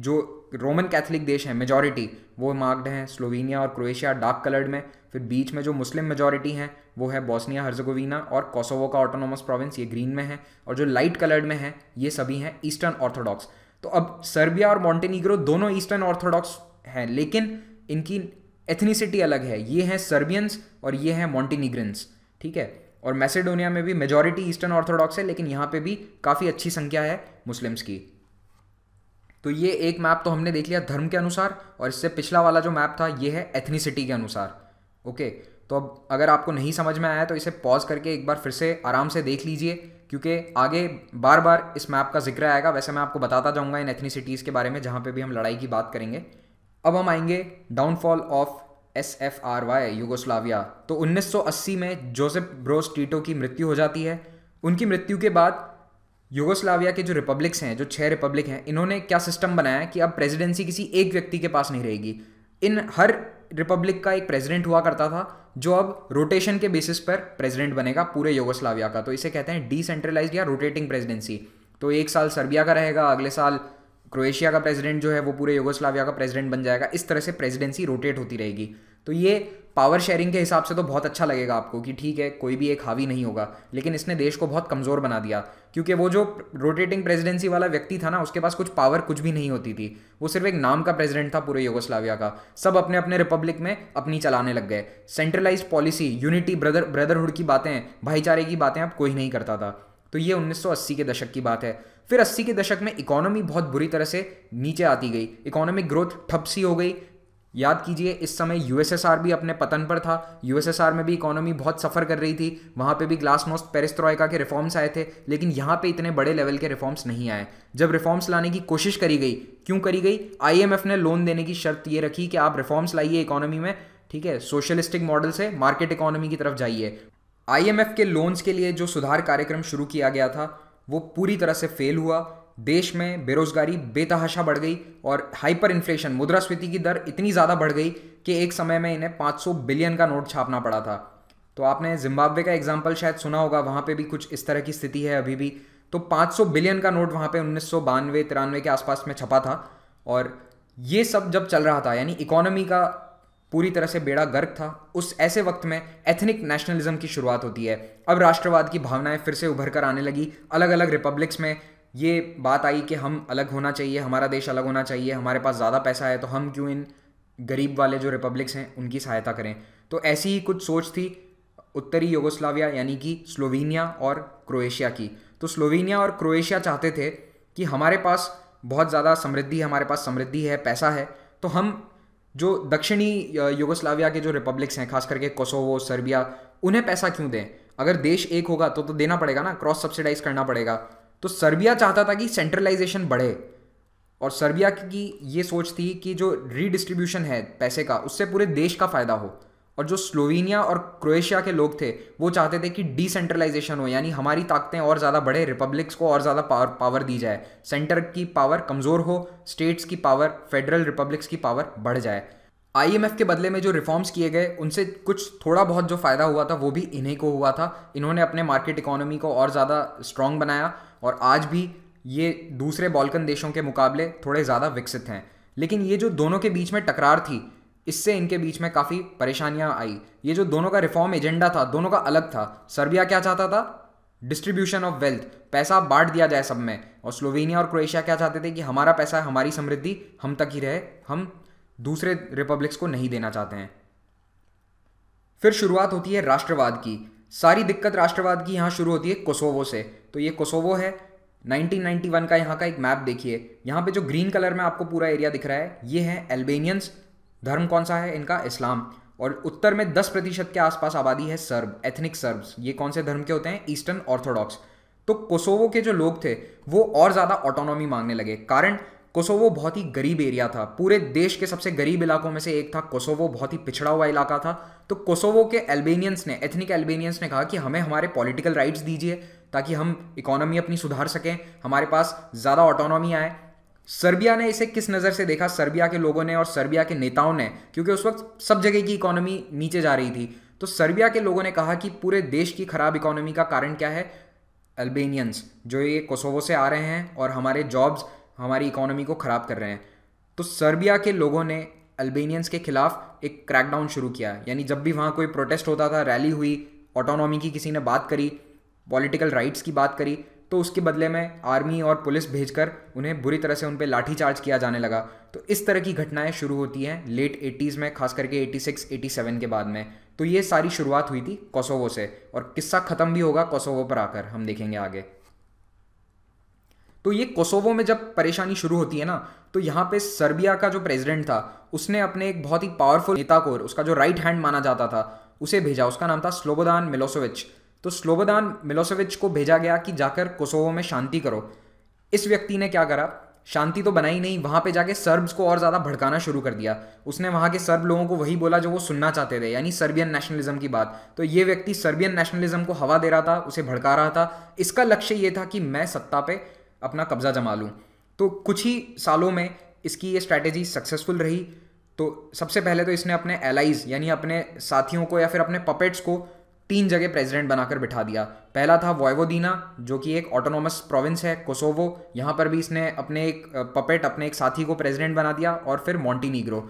जो रोमन कैथोलिक देश हैं मेजॉरिटी वो मार्क्ड हैं स्लोवेनिया और क्रोएशिया डार्क कलर्ड में फिर बीच में जो मुस्लिम मेजॉरिटी हैं वो है बॉस्निया हर्जगोवीना और कोसोवो का ऑटोनोमस प्रोविंस ये ग्रीन में है और जो लाइट कलर्ड में है ये सभी हैं ईस्टर्न ऑर्थोडॉक्स तो अब सर्बिया और मॉन्टेनिग्रो दोनों ईस्टर्न ऑर्थोडॉक्स हैं लेकिन इनकी एथनिसिटी अलग है ये हैं सर्बियंस और ये हैं मॉन्टेनिग्रंस ठीक है और मैसेडोनिया में भी मेजोरिटी ईस्टर्न ऑर्थोडॉक्स है लेकिन यहाँ पे भी काफ़ी अच्छी संख्या है मुस्लिम्स की तो ये एक मैप तो हमने देख लिया धर्म के अनुसार और इससे पिछला वाला जो मैप था ये है एथनिसिटी के अनुसार ओके तो अब अगर आपको नहीं समझ में आया तो इसे पॉज करके एक बार फिर से आराम से देख लीजिए क्योंकि आगे बार बार इस मैप का जिक्र आएगा वैसे मैं आपको बताता जाऊँगा इन एथनीसिटीज़ के बारे में जहाँ पे भी हम लड़ाई की बात करेंगे अब हम आएंगे downfall of S F R Y Yugoslavia तो 1980 में जोसेफ ब्रोस टीटो की मृत्यु हो जाती है उनकी मृत्यु के बाद यूगोस्लाविया के जो रिपब्लिक्स हैं जो छः रिपब्लिक हैं इन्होंने क्या सिस्टम बनाया कि अब प्रेजिडेंसी किसी एक व्यक्ति के पास नहीं रहेगी इन हर रिपब्लिक का एक प्रेसिडेंट हुआ करता था जो अब रोटेशन के बेसिस पर प्रेसिडेंट बनेगा पूरे योगोस्लाविया का तो इसे कहते हैं डिसेंट्रलाइज या रोटेटिंग प्रेसिडेंसी तो एक साल सर्बिया का रहेगा अगले साल क्रोएशिया का प्रेसिडेंट जो है वो पूरे योगोस्लाविया का प्रेसिडेंट बन जाएगा इस तरह से प्रेसिडेंसी रोटेट होती रहेगी तो ये पावर शेयरिंग के हिसाब से तो बहुत अच्छा लगेगा आपको कि ठीक है कोई भी एक हावी नहीं होगा लेकिन इसने देश को बहुत कमज़ोर बना दिया क्योंकि वो जो रोटेटिंग प्रेसिडेंसी वाला व्यक्ति था ना उसके पास कुछ पावर कुछ भी नहीं होती थी वो सिर्फ एक नाम का प्रेसिडेंट था पूरे योगोस्लाविया का सब अपने अपने रिपब्लिक में अपनी चलाने लग गए centralise policy unity brother brotherhood की बातें भाईचारे की बातें अब कोई नहीं करता था तो ये 1980 के दशक की बात है फिर 80 के दशक में इकोनॉमी बहुत बुरी तरह से नीचे आती गई इकोनॉमिक ग्रोथ ठप सी हो गई याद कीजिए इस समय यूएसएसआर भी अपने पतन पर था यूएसएसआर में भी इकोनॉमी बहुत सफ़र कर रही थी वहाँ पे भी ग्लास नोस्ट पेरिस्ट्रॉयका के रिफॉर्म्स आए थे लेकिन यहाँ पे इतने बड़े लेवल के रिफॉर्म्स नहीं आए जब रिफॉर्म्स लाने की कोशिश करी गई क्यों करी गई आईएमएफ ने लोन देने की शर्त ये रखी कि आप रिफॉर्म्स लाइए इकोनॉमी में ठीक है सोशलिस्टिक मॉडल से मार्केट इकोनॉमी की तरफ जाइए आईएमएफ के लोन्स के लिए जो सुधार कार्यक्रम शुरू किया गया था वो पूरी तरह से फेल हुआ देश में बेरोजगारी बेतहाशा बढ़ गई और हाइपर इन्फ्लेशन मुद्रास्फीति की दर इतनी ज़्यादा बढ़ गई कि एक समय में इन्हें 500 बिलियन का नोट छापना पड़ा था तो आपने जिम्बाब्वे का एग्जाम्पल शायद सुना होगा वहाँ पे भी कुछ इस तरह की स्थिति है अभी भी तो 500 बिलियन का नोट वहाँ पे उन्नीस सौ बानवे तिरानवे के आसपास में छपा था और ये सब जब चल रहा था यानी इकोनॉमी का पूरी तरह से बेड़ा गर्क था उस ऐसे वक्त में एथनिक नेशनलिज्म की शुरुआत होती है अब राष्ट्रवाद की भावनाएं फिर से उभर कर आने लगी अलग अलग रिपब्लिक्स में ये बात आई कि हम अलग होना चाहिए हमारा देश अलग होना चाहिए हमारे पास ज़्यादा पैसा है तो हम क्यों इन गरीब वाले जो रिपब्लिक्स हैं उनकी सहायता करें तो ऐसी ही कुछ सोच थी उत्तरी योगोस्लाविया यानी कि स्लोवेनिया और क्रोएशिया की तो स्लोवेनिया और क्रोएशिया चाहते थे कि हमारे पास बहुत ज़्यादा समृद्धि है हमारे पास समृद्धि है पैसा है तो हम जो दक्षिणी योगोस्लाविया के जो रिपब्लिक्स हैं खास करके कोसोवो सर्बिया उन्हें पैसा क्यों दें अगर देश एक होगा तो तो देना पड़ेगा ना क्रॉस सब्सिडाइज करना पड़ेगा तो सर्बिया चाहता था कि सेंट्रलाइजेशन बढ़े और सर्बिया की ये सोच थी कि जो रीडिस्ट्रीब्यूशन है पैसे का उससे पूरे देश का फ़ायदा हो और जो स्लोवेनिया और क्रोएशिया के लोग थे वो चाहते थे कि डिसेंट्रलाइजेशन हो यानी हमारी ताकतें और ज़्यादा बढ़े रिपब्लिक्स को और ज़्यादा पावर पावर दी जाए सेंटर की पावर कमज़ोर हो स्टेट्स की पावर फेडरल रिपब्लिक्स की पावर बढ़ जाए आईएमएफ के बदले में जो रिफॉर्म्स किए गए उनसे कुछ थोड़ा बहुत जो फ़ायदा हुआ था वो भी इन्हीं को हुआ था इन्होंने अपने मार्केट इकोनॉमी को और ज़्यादा स्ट्रांग बनाया और आज भी ये दूसरे बॉल्कन देशों के मुकाबले थोड़े ज़्यादा विकसित हैं लेकिन ये जो दोनों के बीच में टकरार थी इससे इनके बीच में काफ़ी परेशानियाँ आई ये जो दोनों का रिफॉर्म एजेंडा था दोनों का अलग था सर्बिया क्या चाहता था डिस्ट्रीब्यूशन ऑफ वेल्थ पैसा बांट दिया जाए सब में और स्लोवेनिया और क्रोएशिया क्या चाहते थे कि हमारा पैसा हमारी समृद्धि हम तक ही रहे हम दूसरे रिपब्लिक्स को नहीं देना चाहते हैं फिर शुरुआत होती है राष्ट्रवाद की सारी दिक्कत राष्ट्रवाद की यहाँ शुरू होती है कोसोवो से तो ये कोसोवो है 1991 का यहाँ का एक मैप देखिए यहाँ पे जो ग्रीन कलर में आपको पूरा एरिया दिख रहा है ये है एल्बेनियंस धर्म कौन सा है इनका इस्लाम और उत्तर में 10 प्रतिशत के आसपास आबादी है सर्ब एथनिक सर्ब्स ये कौन से धर्म के होते हैं ईस्टर्न ऑर्थोडॉक्स तो कोसोवो के जो लोग थे वो और ज़्यादा ऑटोनॉमी मांगने लगे कारण कोसोवो बहुत ही गरीब एरिया था पूरे देश के सबसे गरीब इलाकों में से एक था कोसोवो बहुत ही पिछड़ा हुआ इलाका था तो कोसोवो के एल्बेनियंस ने एथनिक एल्बेनियंस ने कहा कि हमें हमारे पॉलिटिकल राइट्स दीजिए ताकि हम इकोनॉमी अपनी सुधार सकें हमारे पास ज़्यादा ऑटोनॉमी आए सर्बिया ने इसे किस नज़र से देखा सर्बिया के लोगों ने और सर्बिया के नेताओं ने क्योंकि उस वक्त सब जगह की इकोनॉमी नीचे जा रही थी तो सर्बिया के लोगों ने कहा कि पूरे देश की खराब इकोनॉमी का कारण क्या है अल्बेनियंस जो ये कोसोवो से आ रहे हैं और हमारे जॉब्स हमारी इकोनॉमी को ख़राब कर रहे हैं तो सर्बिया के लोगों ने अल्बेनियंस के खिलाफ एक क्रैकडाउन शुरू किया यानी जब भी वहाँ कोई प्रोटेस्ट होता था रैली हुई ऑटोनॉमी की किसी ने बात करी पॉलिटिकल राइट्स की बात करी तो उसके बदले में आर्मी और पुलिस भेजकर उन्हें बुरी तरह से उन पर लाठीचार्ज किया जाने लगा तो इस तरह की घटनाएं शुरू होती हैं लेट एटीज़ में खास करके 86, 87 के बाद में तो ये सारी शुरुआत हुई थी कोसोवो से और किस्सा ख़त्म भी होगा कोसोवो पर आकर हम देखेंगे आगे तो ये कोसोवो में जब परेशानी शुरू होती है ना तो यहाँ पे सर्बिया का जो प्रेसिडेंट था उसने अपने एक बहुत ही पावरफुल नेता को उसका जो राइट हैंड माना जाता था उसे भेजा उसका नाम था स्लोबोदान मिलोसोविच तो स्लोबोदान मिलोसोविच को भेजा गया कि जाकर कोसोवो में शांति करो इस व्यक्ति ने क्या करा शांति तो बनाई नहीं वहाँ पे जाके सर्ब्स को और ज़्यादा भड़काना शुरू कर दिया उसने वहाँ के सर्ब लोगों को वही बोला जो वो सुनना चाहते थे यानी सर्बियन नेशनलिज्म की बात तो ये व्यक्ति सर्बियन नेशनलिज्म को हवा दे रहा था उसे भड़का रहा था इसका लक्ष्य ये था कि मैं सत्ता पे अपना कब्ज़ा जमा लूँ तो कुछ ही सालों में इसकी ये स्ट्रैटेजी सक्सेसफुल रही तो सबसे पहले तो इसने अपने एलाइज यानी अपने साथियों को या फिर अपने पपेट्स को तीन जगह प्रेसिडेंट बनाकर बिठा दिया पहला था वॉयोदीना जो कि एक ऑटोनोमस प्रोविंस है कोसोवो यहाँ पर भी इसने अपने एक पपेट अपने एक साथी को प्रेसिडेंट बना दिया और फिर मॉन्टीनीग्रो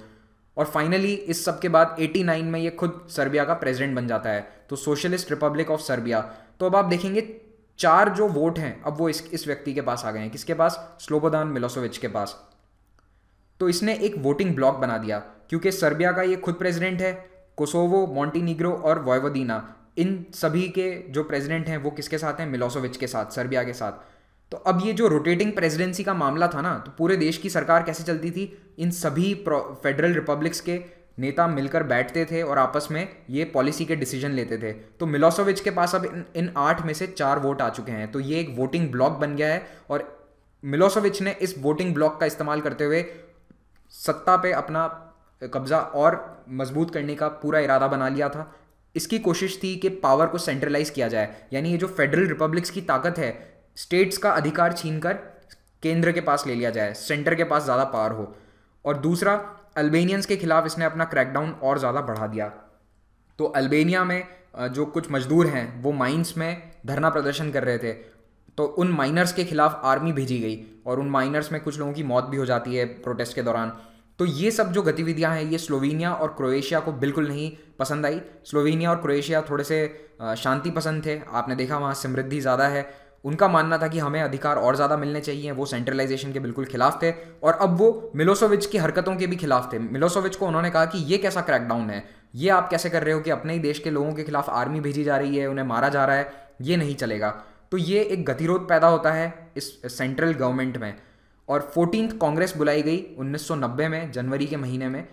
और फाइनली इस सब के बाद 89 में ये खुद सर्बिया का प्रेसिडेंट बन जाता है तो सोशलिस्ट रिपब्लिक ऑफ सर्बिया तो अब आप देखेंगे चार जो वोट हैं अब वो इस इस व्यक्ति के पास आ गए हैं किसके पास स्लोबोदान मिलोसोविच के पास तो इसने एक वोटिंग ब्लॉक बना दिया क्योंकि सर्बिया का ये खुद प्रेसिडेंट है कोसोवो मॉन्टीनिग्रो और वॉयवदीना इन सभी के जो प्रेसिडेंट हैं वो किसके साथ हैं मिलोसोविच के साथ सर्बिया के साथ तो अब ये जो रोटेटिंग प्रेसिडेंसी का मामला था ना तो पूरे देश की सरकार कैसे चलती थी इन सभी फेडरल रिपब्लिक्स के नेता मिलकर बैठते थे और आपस में ये पॉलिसी के डिसीजन लेते थे तो मिलोसोविच के पास अब इन, इन आठ में से चार वोट आ चुके हैं तो ये एक वोटिंग ब्लॉक बन गया है और मिलोसोविच ने इस वोटिंग ब्लॉक का इस्तेमाल करते हुए सत्ता पे अपना कब्जा और मजबूत करने का पूरा इरादा बना लिया था इसकी कोशिश थी कि पावर को सेंट्रलाइज किया जाए यानी ये जो फेडरल रिपब्लिक्स की ताकत है स्टेट्स का अधिकार छीन केंद्र के पास ले लिया जाए सेंटर के पास ज़्यादा पावर हो और दूसरा अल्बेनियंस के खिलाफ इसने अपना क्रैकडाउन और ज़्यादा बढ़ा दिया तो अल्बेनिया में जो कुछ मजदूर हैं वो माइंस में धरना प्रदर्शन कर रहे थे तो उन माइनर्स के खिलाफ आर्मी भेजी गई और उन माइनर्स में कुछ लोगों की मौत भी हो जाती है प्रोटेस्ट के दौरान तो ये सब जो गतिविधियां हैं ये स्लोवेनिया और क्रोएशिया को बिल्कुल नहीं पसंद आई स्लोवेनिया और क्रोएशिया थोड़े से शांति पसंद थे आपने देखा वहाँ समृद्धि ज़्यादा है उनका मानना था कि हमें अधिकार और ज़्यादा मिलने चाहिए वो सेंट्रलाइजेशन के बिल्कुल खिलाफ थे और अब वो मिलोसोविच की हरकतों के भी खिलाफ थे मिलोसोविच को उन्होंने कहा कि ये कैसा क्रैकडाउन है ये आप कैसे कर रहे हो कि अपने ही देश के लोगों के खिलाफ आर्मी भेजी जा रही है उन्हें मारा जा रहा है ये नहीं चलेगा तो ये एक गतिरोध पैदा होता है इस सेंट्रल गवर्नमेंट में और फोर्टीन कांग्रेस बुलाई गई 1990 में जनवरी के महीने में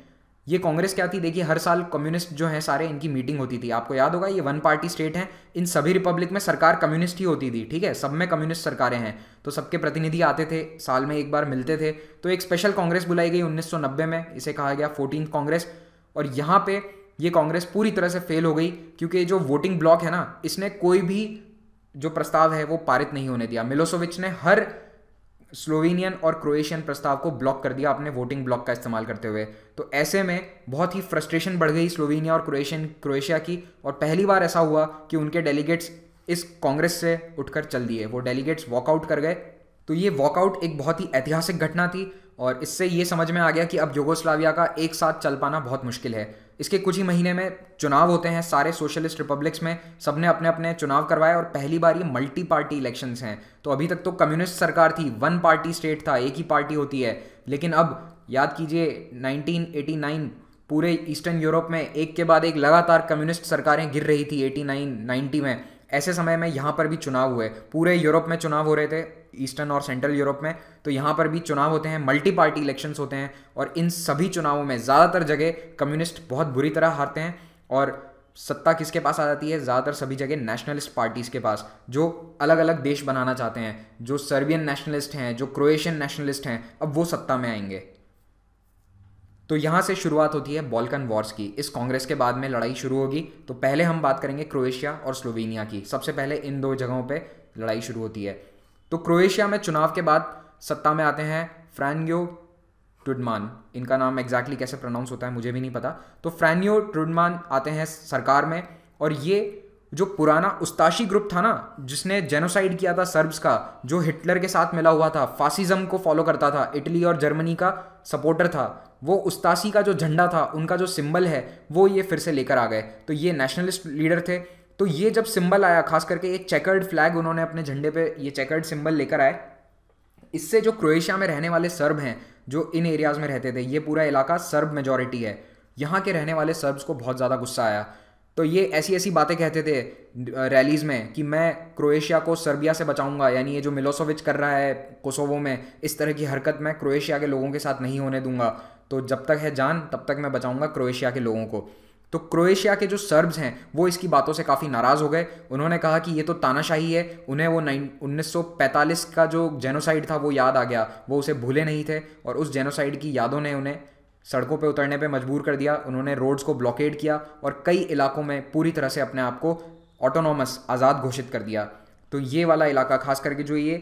ये कांग्रेस क्या थी देखिए हर साल कम्युनिस्ट जो है सारे इनकी मीटिंग होती थी आपको याद होगा ये वन पार्टी स्टेट है इन सभी रिपब्लिक में सरकार कम्युनिस्ट ही होती थी ठीक है सब में कम्युनिस्ट सरकारें हैं तो सबके प्रतिनिधि आते थे साल में एक बार मिलते थे तो एक स्पेशल कांग्रेस बुलाई गई उन्नीस में इसे कहा गया फोर्टीन कांग्रेस और यहाँ पे ये कांग्रेस पूरी तरह से फेल हो गई क्योंकि जो वोटिंग ब्लॉक है ना इसने कोई भी जो प्रस्ताव है वो पारित नहीं होने दिया मिलोसोविच ने हर स्लोवेनियन और क्रोएशियन प्रस्ताव को ब्लॉक कर दिया अपने वोटिंग ब्लॉक का इस्तेमाल करते हुए तो ऐसे में बहुत ही फ्रस्ट्रेशन बढ़ गई स्लोवेनिया और क्रोएशियन क्रोएशिया की और पहली बार ऐसा हुआ कि उनके डेलीगेट्स इस कांग्रेस से उठकर चल दिए वो डेलीगेट्स वॉकआउट कर गए तो ये वॉकआउट एक बहुत ही ऐतिहासिक घटना थी और इससे ये समझ में आ गया कि अब यूगोस्लाविया का एक साथ चल पाना बहुत मुश्किल है इसके कुछ ही महीने में चुनाव होते हैं सारे सोशलिस्ट रिपब्लिक्स में सबने अपने अपने चुनाव करवाए और पहली बार ये मल्टी पार्टी इलेक्शंस हैं तो अभी तक तो कम्युनिस्ट सरकार थी वन पार्टी स्टेट था एक ही पार्टी होती है लेकिन अब याद कीजिए 1989 पूरे ईस्टर्न यूरोप में एक के बाद एक लगातार कम्युनिस्ट सरकारें गिर रही थी 89 90 में ऐसे समय में यहाँ पर भी चुनाव हुए पूरे यूरोप में चुनाव हो रहे थे ईस्टर्न और सेंट्रल यूरोप में तो यहाँ पर भी चुनाव होते हैं मल्टी पार्टी इलेक्शंस होते हैं और इन सभी चुनावों में ज़्यादातर जगह कम्युनिस्ट बहुत बुरी तरह हारते हैं और सत्ता किसके पास आ जाती है ज़्यादातर सभी जगह नेशनलिस्ट पार्टीज़ के पास जो अलग अलग देश बनाना चाहते हैं जो सर्बियन नेशनलिस्ट हैं जो क्रोएशियन नेशनलिस्ट हैं अब वो सत्ता में आएंगे तो यहाँ से शुरुआत होती है बॉल्कन वॉर्स की इस कांग्रेस के बाद में लड़ाई शुरू होगी तो पहले हम बात करेंगे क्रोएशिया और स्लोवेनिया की सबसे पहले इन दो जगहों पर लड़ाई शुरू होती है तो क्रोएशिया में चुनाव के बाद सत्ता में आते हैं फ्रैनियो ट्रुडमान इनका नाम एग्जैक्टली कैसे प्रोनाउंस होता है मुझे भी नहीं पता तो फ्रैनियो ट्रुडमान आते हैं सरकार में और ये जो पुराना उस्ताशी ग्रुप था ना जिसने जेनोसाइड किया था सर्ब्स का जो हिटलर के साथ मिला हुआ था फासिज्म को फॉलो करता था इटली और जर्मनी का सपोर्टर था वो उस्तासी का जो झंडा था उनका जो सिंबल है वो ये फिर से लेकर आ गए तो ये नेशनलिस्ट लीडर थे तो ये जब सिंबल आया खास करके एक चेकर्ड फ्लैग उन्होंने अपने झंडे पे ये चेकर्ड सिंबल लेकर आए इससे जो क्रोएशिया में रहने वाले सर्ब हैं जो इन एरियाज़ में रहते थे ये पूरा इलाका सर्ब मेजोरिटी है यहाँ के रहने वाले सर्ब्स को बहुत ज़्यादा गुस्सा आया तो ये ऐसी ऐसी बातें कहते थे रैलीज़ में कि मैं क्रोएशिया को सर्बिया से बचाऊंगा यानी ये जो मिलोसोविच कर रहा है कोसोवो में इस तरह की हरकत मैं क्रोएशिया के लोगों के साथ नहीं होने दूंगा तो जब तक है जान तब तक मैं बचाऊंगा क्रोएशिया के लोगों को तो क्रोएशिया के जो सर्ब्स हैं वो इसकी बातों से काफ़ी नाराज़ हो गए उन्होंने कहा कि ये तो तानाशाही है उन्हें वो नाइन 1945 का जो जेनोसाइड था वो याद आ गया वो उसे भूले नहीं थे और उस जेनोसाइड की यादों ने उन्हें सड़कों पे उतरने पे मजबूर कर दिया उन्होंने रोड्स को ब्लॉकेड किया और कई इलाकों में पूरी तरह से अपने आप को ऑटोनोमस आज़ाद घोषित कर दिया तो ये वाला इलाका खास करके जो ये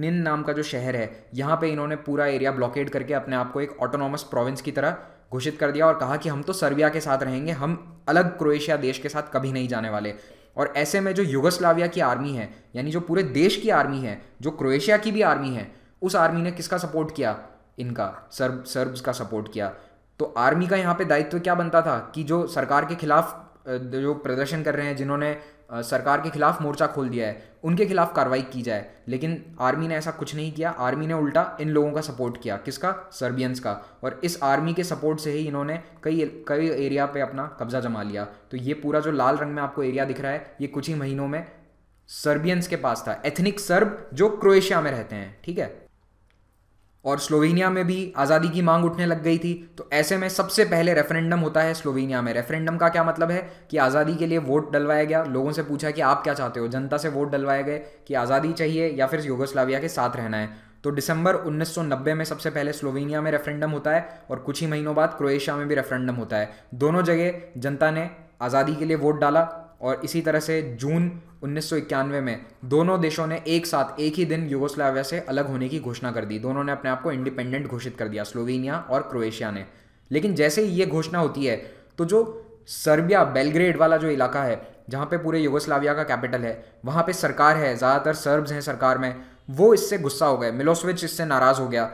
निन नाम का जो शहर है यहाँ पे इन्होंने पूरा एरिया ब्लॉकेड करके अपने आप को एक ऑटोनॉमस प्रोविंस की तरह घोषित कर दिया और कहा कि हम तो सर्बिया के साथ रहेंगे हम अलग क्रोएशिया देश के साथ कभी नहीं जाने वाले और ऐसे में जो युगोस्लाविया की आर्मी है यानी जो पूरे देश की आर्मी है जो क्रोएशिया की भी आर्मी है उस आर्मी ने किसका सपोर्ट किया इनका सर्ब सर्ब्स का सपोर्ट किया तो आर्मी का यहाँ पे दायित्व क्या बनता था कि जो सरकार के खिलाफ जो प्रदर्शन कर रहे हैं जिन्होंने सरकार के खिलाफ मोर्चा खोल दिया है उनके खिलाफ कार्रवाई की जाए लेकिन आर्मी ने ऐसा कुछ नहीं किया आर्मी ने उल्टा इन लोगों का सपोर्ट किया किसका सर्बियंस का और इस आर्मी के सपोर्ट से ही इन्होंने कई कई एरिया पे अपना कब्जा जमा लिया तो ये पूरा जो लाल रंग में आपको एरिया दिख रहा है ये कुछ ही महीनों में सर्बियंस के पास था एथनिक सर्ब जो क्रोएशिया में रहते हैं ठीक है और स्लोवेनिया में भी आज़ादी की मांग उठने लग गई थी तो ऐसे में सबसे पहले रेफरेंडम होता है स्लोवेनिया में रेफरेंडम का क्या मतलब है कि आज़ादी के लिए वोट डलवाया गया लोगों से पूछा कि आप क्या चाहते हो जनता से वोट डलवाए गए कि आज़ादी चाहिए या फिर योगोस्लाविया के साथ रहना है तो दिसंबर 1990 में सबसे पहले स्लोवेनिया में रेफरेंडम होता है और कुछ ही महीनों बाद क्रोएशिया में भी रेफरेंडम होता है दोनों जगह जनता ने आज़ादी के लिए वोट डाला और इसी तरह से जून 1991 में दोनों देशों ने एक साथ एक ही दिन यूगोस्लाविया से अलग होने की घोषणा कर दी दोनों ने अपने आप को इंडिपेंडेंट घोषित कर दिया स्लोवेनिया और क्रोएशिया ने लेकिन जैसे ही ये घोषणा होती है तो जो सर्बिया बेलग्रेड वाला जो इलाका है जहाँ पे पूरे यूगोस्लाविया का कैपिटल है वहाँ पे सरकार है ज़्यादातर सर्ब्स हैं सरकार में वो इससे गुस्सा हो गए मिलोसविच इससे नाराज़ हो गया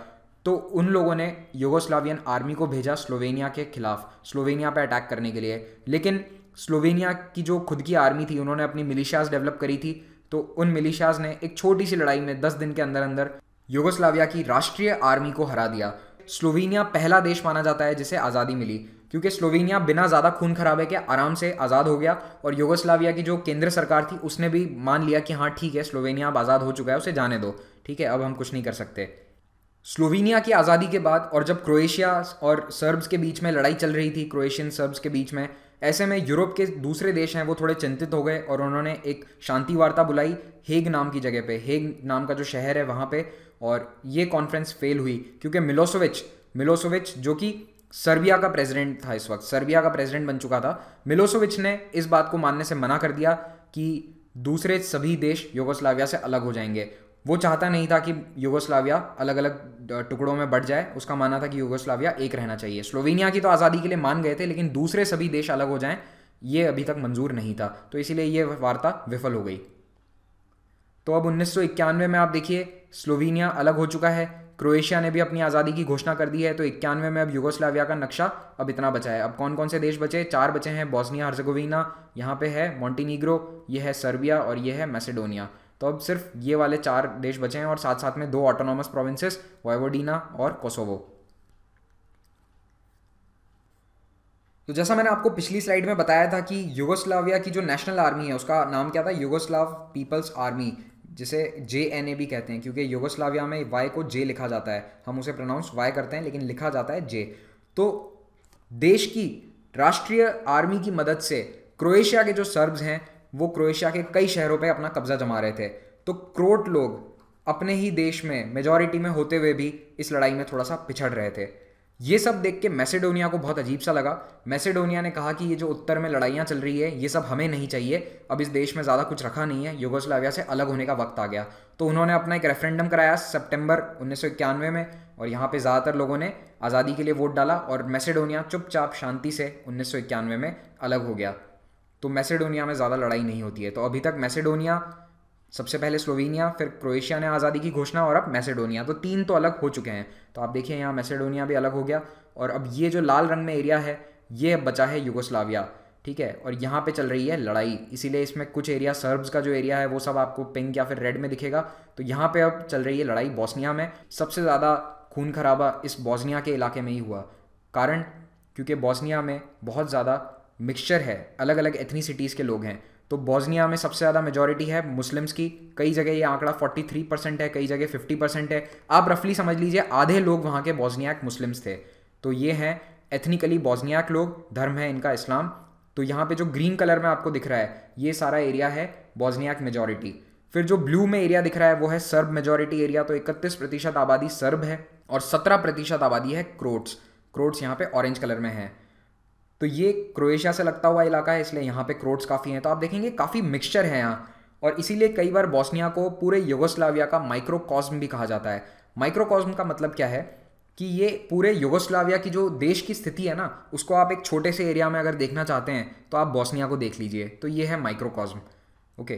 तो उन लोगों ने यूगोस्लावियन आर्मी को भेजा स्लोवेनिया के खिलाफ स्लोवेनिया पर अटैक करने के लिए लेकिन स्लोवेनिया की जो खुद की आर्मी थी उन्होंने अपनी मिलिशियाज डेवलप करी थी तो उन मिलिशियाज ने एक छोटी सी लड़ाई में दस दिन के अंदर अंदर योगोस्लाविया की राष्ट्रीय आर्मी को हरा दिया स्लोवेनिया पहला देश माना जाता है जिसे आज़ादी मिली क्योंकि स्लोवेनिया बिना ज़्यादा खून खराबे के आराम से आज़ाद हो गया और योगोस्लाविया की जो केंद्र सरकार थी उसने भी मान लिया कि हाँ ठीक है स्लोवेनिया अब आज़ाद हो चुका है उसे जाने दो ठीक है अब हम कुछ नहीं कर सकते स्लोवेनिया की आज़ादी के बाद और जब क्रोएशिया और सर्ब्स के बीच में लड़ाई चल रही थी क्रोएशियन सर्ब्स के बीच में ऐसे में यूरोप के दूसरे देश हैं वो थोड़े चिंतित हो गए और उन्होंने एक शांति वार्ता बुलाई हेग नाम की जगह पे हेग नाम का जो शहर है वहाँ पे और ये कॉन्फ्रेंस फेल हुई क्योंकि मिलोसोविच मिलोसोविच जो कि सर्बिया का प्रेसिडेंट था इस वक्त सर्बिया का प्रेसिडेंट बन चुका था मिलोसोविच ने इस बात को मानने से मना कर दिया कि दूसरे सभी देश योगोस्लाविया से अलग हो जाएंगे वो चाहता नहीं था कि युगोस्लाविया अलग अलग टुकड़ों में बढ़ जाए उसका मानना था कि युगोस्लाविया एक रहना चाहिए स्लोवेनिया की तो आज़ादी के लिए मान गए थे लेकिन दूसरे सभी देश अलग हो जाएं ये अभी तक मंजूर नहीं था तो इसीलिए ये वार्ता विफल हो गई तो अब उन्नीस में आप देखिए स्लोवेनिया अलग हो चुका है क्रोएशिया ने भी अपनी आज़ादी की घोषणा कर दी है तो इक्यानवे में अब युगोस्लाविया का नक्शा अब इतना बचा है अब कौन कौन से देश बचे चार बचे हैं बॉस्निया हर्जगोविना यहाँ पे है मॉन्टीनिग्रो ये है सर्बिया और ये है मैसेडोनिया तो अब सिर्फ ये वाले चार देश बचे हैं और साथ साथ में दो ऑटोनॉमस प्रोविंसेस वायवोडीना और कोसोवो तो जैसा मैंने आपको पिछली स्लाइड में बताया था कि युगोस्लाविया की जो नेशनल आर्मी है उसका नाम क्या था युगोस्लाव पीपल्स आर्मी जिसे जे एन ए भी कहते हैं क्योंकि युगोस्लाविया में वाई को जे लिखा जाता है हम उसे प्रोनाउंस वाई करते हैं लेकिन लिखा जाता है जे तो देश की राष्ट्रीय आर्मी की मदद से क्रोएशिया के जो सर्ब्स हैं वो क्रोएशिया के कई शहरों पर अपना कब्जा जमा रहे थे तो क्रोट लोग अपने ही देश में मेजॉरिटी में होते हुए भी इस लड़ाई में थोड़ा सा पिछड़ रहे थे ये सब देख के मैसेडोनिया को बहुत अजीब सा लगा मैसेडोनिया ने कहा कि ये जो उत्तर में लड़ाइयाँ चल रही है ये सब हमें नहीं चाहिए अब इस देश में ज़्यादा कुछ रखा नहीं है यूगोस्लाविया से अलग होने का वक्त आ गया तो उन्होंने अपना एक रेफरेंडम कराया सितंबर उन्नीस में और यहाँ पे ज़्यादातर लोगों ने आज़ादी के लिए वोट डाला और मैसेडोनिया चुपचाप शांति से उन्नीस में अलग हो गया तो मैसेडोनिया में ज़्यादा लड़ाई नहीं होती है तो अभी तक मैसेडोनिया सबसे पहले स्लोवेनिया फिर क्रोएशिया ने आज़ादी की घोषणा और अब मैसेडोनिया तो तीन तो अलग हो चुके हैं तो आप देखिए यहाँ मैसेडोनिया भी अलग हो गया और अब ये जो लाल रंग में एरिया है ये बचा है युगोस्लाविया ठीक है और यहाँ पे चल रही है लड़ाई इसीलिए इसमें कुछ एरिया सर्ब्स का जो एरिया है वो सब आपको पिंक या फिर रेड में दिखेगा तो यहाँ पे अब चल रही है लड़ाई बॉस्निया में सबसे ज़्यादा खून खराबा इस बॉस्निया के इलाके में ही हुआ कारण क्योंकि बॉस्निया में बहुत ज़्यादा मिक्सचर है अलग अलग एथनीसिटीज़ के लोग हैं तो बॉस्निया में सबसे ज़्यादा मेजोरिटी है मुस्लिम्स की कई जगह ये आंकड़ा 43 परसेंट है कई जगह 50 परसेंट है आप रफली समझ लीजिए आधे लोग वहाँ के बॉस्नियाक मुस्लिम्स थे तो ये हैं एथनिकली बॉस्नियाक लोग धर्म है इनका इस्लाम तो यहाँ पे जो ग्रीन कलर में आपको दिख रहा है ये सारा एरिया है बॉस्नियाक मेजोरिटी फिर जो ब्लू में एरिया दिख रहा है वो है सर्ब मेजोरिटी एरिया तो इकतीस प्रतिशत आबादी सर्ब है और सत्रह प्रतिशत आबादी है क्रोट्स क्रोट्स यहाँ पे ऑरेंज कलर में है तो ये क्रोएशिया से लगता हुआ इलाका है इसलिए यहाँ पे क्रोट्स काफ़ी हैं तो आप देखेंगे काफ़ी मिक्सचर है यहाँ और इसीलिए कई बार बॉस्निया को पूरे योगोस्लाविया का माइक्रोकॉज्म भी कहा जाता है माइक्रोकॉज्म का मतलब क्या है कि ये पूरे योगोस्लाविया की जो देश की स्थिति है ना उसको आप एक छोटे से एरिया में अगर देखना चाहते हैं तो आप बॉस्निया को देख लीजिए तो ये है माइक्रोकॉज्म ओके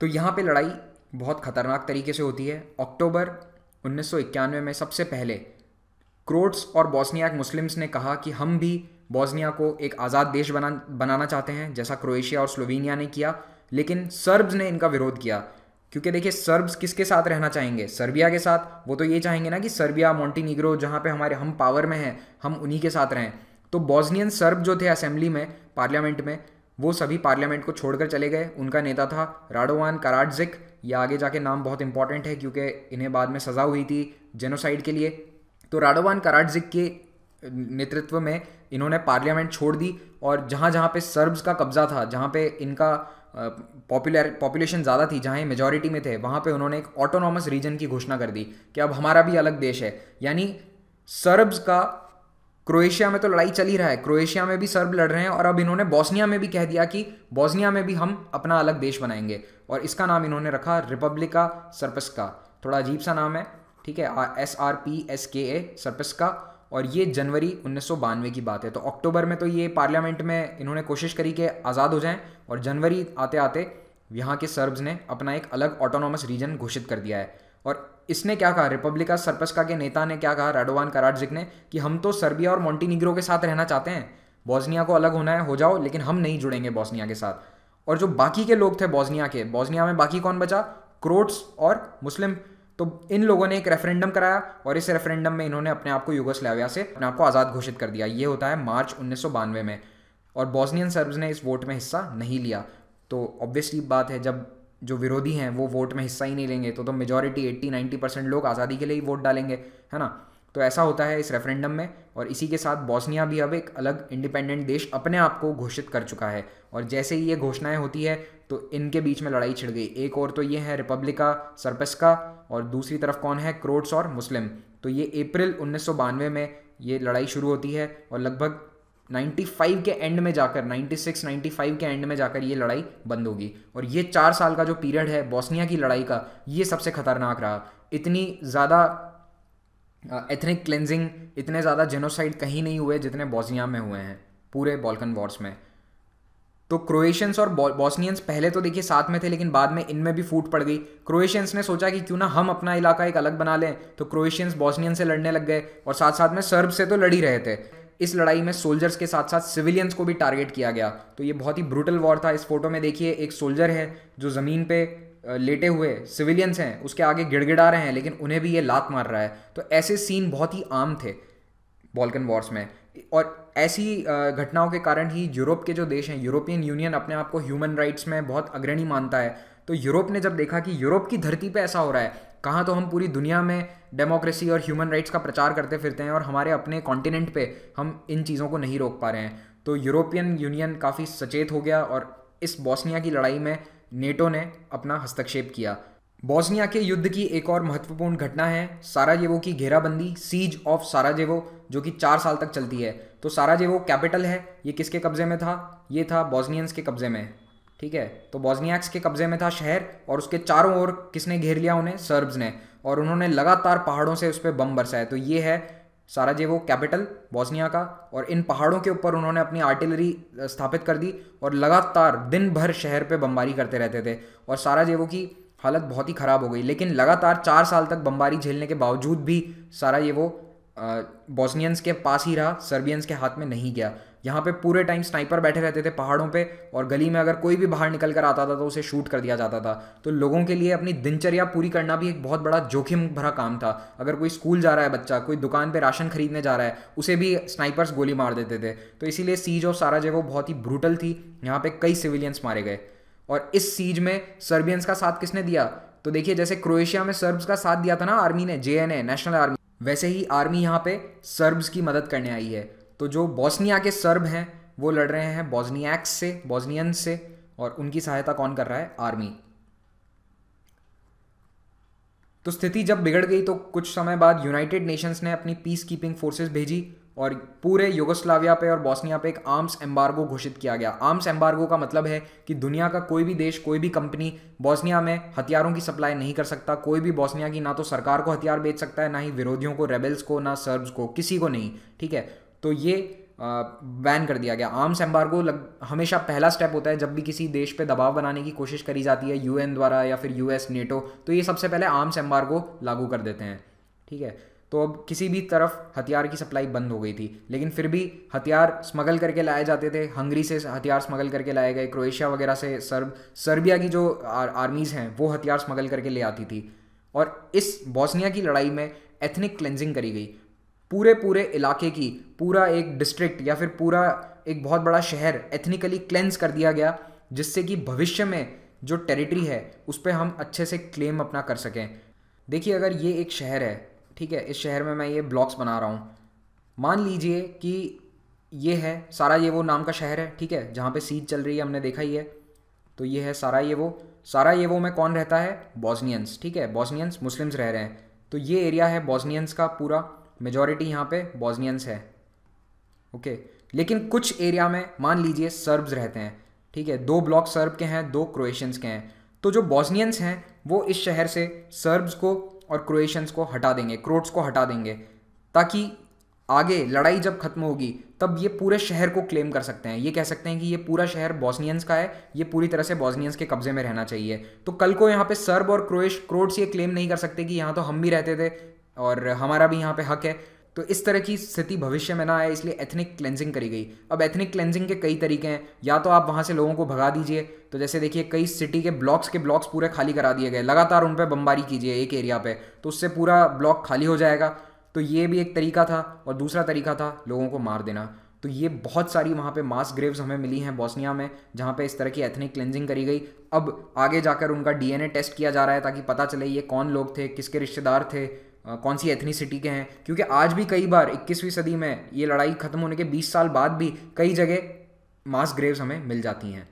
तो यहाँ पे लड़ाई बहुत ख़तरनाक तरीके से होती है अक्टूबर 1991 में सबसे पहले क्रोट्स और बॉस्नियाक मुस्लिम्स ने कहा कि हम भी बॉस्निया को एक आज़ाद देश बना बनाना चाहते हैं जैसा क्रोएशिया और स्लोवेनिया ने किया लेकिन सर्ब्स ने इनका विरोध किया क्योंकि देखिए सर्ब्स किसके साथ रहना चाहेंगे सर्बिया के साथ वो तो ये चाहेंगे ना कि सर्बिया मॉन्टीनिग्रो जहाँ पर हमारे हम पावर में हैं हम उन्हीं के साथ रहें तो बॉस्नियन सर्ब जो थे असेंबली में पार्लियामेंट में वो सभी पार्लियामेंट को छोड़कर चले गए उनका नेता था राडोवान कराडजिक या आगे जाके नाम बहुत इंपॉर्टेंट है क्योंकि इन्हें बाद में सज़ा हुई थी जेनोसाइड के लिए तो राडोवान कराटजिक के नेतृत्व में इन्होंने पार्लियामेंट छोड़ दी और जहाँ जहाँ पे सर्ब्स का कब्जा था जहाँ पे इनका पॉपुलर पॉपुलेशन ज़्यादा थी जहाँ मेजोरिटी में थे वहाँ पे उन्होंने एक ऑटोनॉमस रीजन की घोषणा कर दी कि अब हमारा भी अलग देश है यानी सर्ब्स का क्रोएशिया में तो लड़ाई चल ही रहा है क्रोएशिया में भी सर्ब लड़ रहे हैं और अब इन्होंने बॉस्निया में भी कह दिया कि बॉस्निया में भी हम अपना अलग देश बनाएंगे और इसका नाम इन्होंने रखा रिपब्लिका सर्पस्का थोड़ा अजीब सा नाम है ठीक है एस आर पी एस के ए सर्पस का और ये जनवरी उन्नीस की बात है तो अक्टूबर में तो ये पार्लियामेंट में इन्होंने कोशिश करी कि आज़ाद हो जाएं और जनवरी आते आते यहाँ के सर्ब्स ने अपना एक अलग ऑटोनॉमस रीजन घोषित कर दिया है और इसने क्या कहा रिपब्लिका सर्पस्का के नेता ने क्या कहा राडोवान कराडजिक ने कि हम तो सर्बिया और मॉन्टीनिग्रो के साथ रहना चाहते हैं बॉस्निया को अलग होना है हो जाओ लेकिन हम नहीं जुड़ेंगे बॉस्निया के साथ और जो बाकी के लोग थे बॉस्निया के बॉस्निया में बाकी कौन बचा क्रोट्स और मुस्लिम तो इन लोगों ने एक रेफरेंडम कराया और इस रेफरेंडम में इन्होंने अपने आप को यूगोस्लाविया से अपने आप को आज़ाद घोषित कर दिया ये होता है मार्च उन्नीस में और बॉस्नियन सर्ब्स ने इस वोट में हिस्सा नहीं लिया तो ऑब्वियसली बात है जब जो विरोधी हैं वो वोट में हिस्सा ही नहीं लेंगे तो तो मेजॉरिटी 80 90 परसेंट लोग आज़ादी के लिए ही वोट डालेंगे है ना तो ऐसा होता है इस रेफरेंडम में और इसी के साथ बॉस्निया भी अब एक अलग इंडिपेंडेंट देश अपने आप को घोषित कर चुका है और जैसे ही ये घोषणाएं होती है तो इनके बीच में लड़ाई छिड़ गई एक और तो ये है रिपब्लिका सर्पस्का और दूसरी तरफ कौन है क्रोट्स और मुस्लिम तो ये अप्रैल उन्नीस में ये लड़ाई शुरू होती है और लगभग 95 के एंड में जाकर 96 95 के एंड में जाकर ये लड़ाई बंद होगी और ये चार साल का जो पीरियड है बॉस्निया की लड़ाई का ये सबसे खतरनाक रहा इतनी ज़्यादा एथनिक क्लेंजिंग इतने ज़्यादा जेनोसाइड कहीं नहीं हुए जितने बॉस्निया में हुए हैं पूरे बॉल्कन वॉर्स में तो क्रोएशियंस और बॉस्नियंस पहले तो देखिए साथ में थे लेकिन बाद में इनमें भी फूट पड़ गई क्रोएशियंस ने सोचा कि क्यों ना हम अपना इलाका एक अलग बना लें तो क्रोएशियंस बॉस्नियन से लड़ने लग गए और साथ साथ में सर्ब से तो लड़ ही रहे थे इस लड़ाई में सोल्जर्स के साथ साथ सिविलियंस को भी टारगेट किया गया तो ये बहुत ही ब्रूटल वॉर था इस फोटो में देखिए एक सोल्जर है जो ज़मीन पे लेटे हुए सिविलियंस हैं उसके आगे गिड़गिड़ा रहे हैं लेकिन उन्हें भी ये लात मार रहा है तो ऐसे सीन बहुत ही आम थे बॉल्कन वॉर्स में और ऐसी घटनाओं के कारण ही यूरोप के जो देश हैं यूरोपियन यूनियन अपने आप को ह्यूमन राइट्स में बहुत अग्रणी मानता है तो यूरोप ने जब देखा कि यूरोप की धरती पर ऐसा हो रहा है कहाँ तो हम पूरी दुनिया में डेमोक्रेसी और ह्यूमन राइट्स का प्रचार करते फिरते हैं और हमारे अपने कॉन्टिनेंट पे हम इन चीज़ों को नहीं रोक पा रहे हैं तो यूरोपियन यूनियन काफ़ी सचेत हो गया और इस बॉस्निया की लड़ाई में नेटो ने अपना हस्तक्षेप किया बोस्निया के युद्ध की एक और महत्वपूर्ण घटना है साराजेवो की घेराबंदी सीज ऑफ साराजेवो जो कि चार साल तक चलती है तो साराजेवो कैपिटल है ये किसके कब्जे में था ये था बॉस्नियंस के कब्जे में ठीक है तो बॉस्नियाक्स के कब्जे में था शहर और उसके चारों ओर किसने घेर लिया उन्हें सर्ब्स ने और उन्होंने लगातार पहाड़ों से उस पर बम बरसाए तो ये है साराजेवो कैपिटल बॉस्निया का और इन पहाड़ों के ऊपर उन्होंने अपनी आर्टिलरी स्थापित कर दी और लगातार दिन भर शहर पे बमबारी करते रहते थे और साराजेवो की हालत बहुत ही ख़राब हो गई लेकिन लगातार चार साल तक बमबारी झेलने के बावजूद भी साराजेवो बॉस्नियंस के पास ही रहा सर्बियंस के हाथ में नहीं गया यहाँ पे पूरे टाइम स्नाइपर बैठे रहते थे पहाड़ों पे और गली में अगर कोई भी बाहर निकल कर आता था तो उसे शूट कर दिया जाता था तो लोगों के लिए अपनी दिनचर्या पूरी करना भी एक बहुत बड़ा जोखिम भरा काम था अगर कोई स्कूल जा रहा है बच्चा कोई दुकान पर राशन खरीदने जा रहा है उसे भी स्नाइपर्स गोली मार देते थे तो इसीलिए सीज ऑफ साराजेवो बहुत ही ब्रूटल थी यहाँ पर कई सिविलियंस मारे गए और इस सीज में सर्बियंस का साथ किसने दिया तो देखिए जैसे क्रोएशिया में सर्ब्स का साथ दिया था ना आर्मी ने जे नेशनल आर्मी वैसे ही आर्मी यहाँ पे सर्ब्स की मदद करने आई है तो जो बॉस्निया के सर्ब हैं वो लड़ रहे हैं बॉस्नियाक्स से बॉस्नियन से और उनकी सहायता कौन कर रहा है आर्मी तो स्थिति जब बिगड़ गई तो कुछ समय बाद यूनाइटेड नेशंस ने अपनी पीस कीपिंग फोर्सेस भेजी और पूरे युगोस्लाविया पे और बॉस्निया पे एक आर्म्स एम्बार्गो घोषित किया गया आर्म्स एम्बार्गो का मतलब है कि दुनिया का कोई भी देश कोई भी कंपनी बॉस्निया में हथियारों की सप्लाई नहीं कर सकता कोई भी बॉस्निया की ना तो सरकार को हथियार बेच सकता है ना ही विरोधियों को रेबल्स को ना सर्ब्स को किसी को नहीं ठीक है तो ये बैन कर दिया गया आर्म्स एम्बार्गो लग हमेशा पहला स्टेप होता है जब भी किसी देश पे दबाव बनाने की कोशिश करी जाती है यूएन द्वारा या फिर यूएस नेटो तो ये सबसे पहले आर्म्स एम्बार्गो लागू कर देते हैं ठीक है तो अब किसी भी तरफ हथियार की सप्लाई बंद हो गई थी लेकिन फिर भी हथियार स्मगल करके लाए जाते थे हंगरी से हथियार स्मगल करके लाए गए क्रोएशिया वगैरह से सर्ब सर्बिया की जो आर, आर्मीज़ हैं वो हथियार स्मगल करके ले आती थी और इस बॉस्निया की लड़ाई में एथनिक क्लेंजिंग करी गई पूरे पूरे इलाके की पूरा एक डिस्ट्रिक्ट या फिर पूरा एक बहुत बड़ा शहर एथनिकली क्लेंस कर दिया गया जिससे कि भविष्य में जो टेरिटरी है उस पर हम अच्छे से क्लेम अपना कर सकें देखिए अगर ये एक शहर है ठीक है इस शहर में मैं ये ब्लॉक्स बना रहा हूँ मान लीजिए कि ये है सारा ये वो नाम का शहर है ठीक है जहाँ पे सीज चल रही है हमने देखा ही है तो ये है सारा ये वो सारा ये वो में कौन रहता है बॉस्नियंस ठीक है बॉस्नियंस मुस्लिम्स रह रहे हैं तो ये एरिया है बॉस्नियंस का पूरा मेजोरिटी यहाँ पे बॉजनियंस है ओके लेकिन कुछ एरिया में मान लीजिए सर्ब्स रहते हैं ठीक है दो ब्लॉक सर्ब के हैं दो क्रोएशियंस के हैं तो जो बॉजनियंस हैं वो इस शहर से सर्ब्स को और क्रोएशियंस को हटा देंगे क्रोट्स को हटा देंगे ताकि आगे लड़ाई जब खत्म होगी तब ये पूरे शहर को क्लेम कर सकते हैं ये कह सकते हैं कि ये पूरा शहर बॉस्नियंस का है ये पूरी तरह से बॉस्नियंस के कब्जे में रहना चाहिए तो कल को यहाँ पे सर्ब और क्रोएश क्रोट्स ये क्लेम नहीं कर सकते कि यहाँ तो हम भी रहते थे और हमारा भी यहाँ पे हक है तो इस तरह की स्थिति भविष्य में ना आए इसलिए एथनिक क्लेंजिंग करी गई अब एथनिक क्लेंजिंग के कई तरीके हैं या तो आप वहाँ से लोगों को भगा दीजिए तो जैसे देखिए कई सिटी के ब्लॉक्स के ब्लॉक्स पूरे खाली करा दिए गए लगातार उन पर बमबारी कीजिए एक एरिया पर तो उससे पूरा ब्लॉक खाली हो जाएगा तो ये भी एक तरीका था और दूसरा तरीका था लोगों को मार देना तो ये बहुत सारी वहाँ पे मास ग्रेव्स हमें मिली हैं बोस्निया में जहाँ पे इस तरह की एथनिक क्लेंजिंग करी गई अब आगे जाकर उनका डीएनए टेस्ट किया जा रहा है ताकि पता चले ये कौन लोग थे किसके रिश्तेदार थे कौन सी एथनीसिटी के हैं क्योंकि आज भी कई बार 21वीं सदी में ये लड़ाई ख़त्म होने के 20 साल बाद भी कई जगह मास ग्रेव्स हमें मिल जाती हैं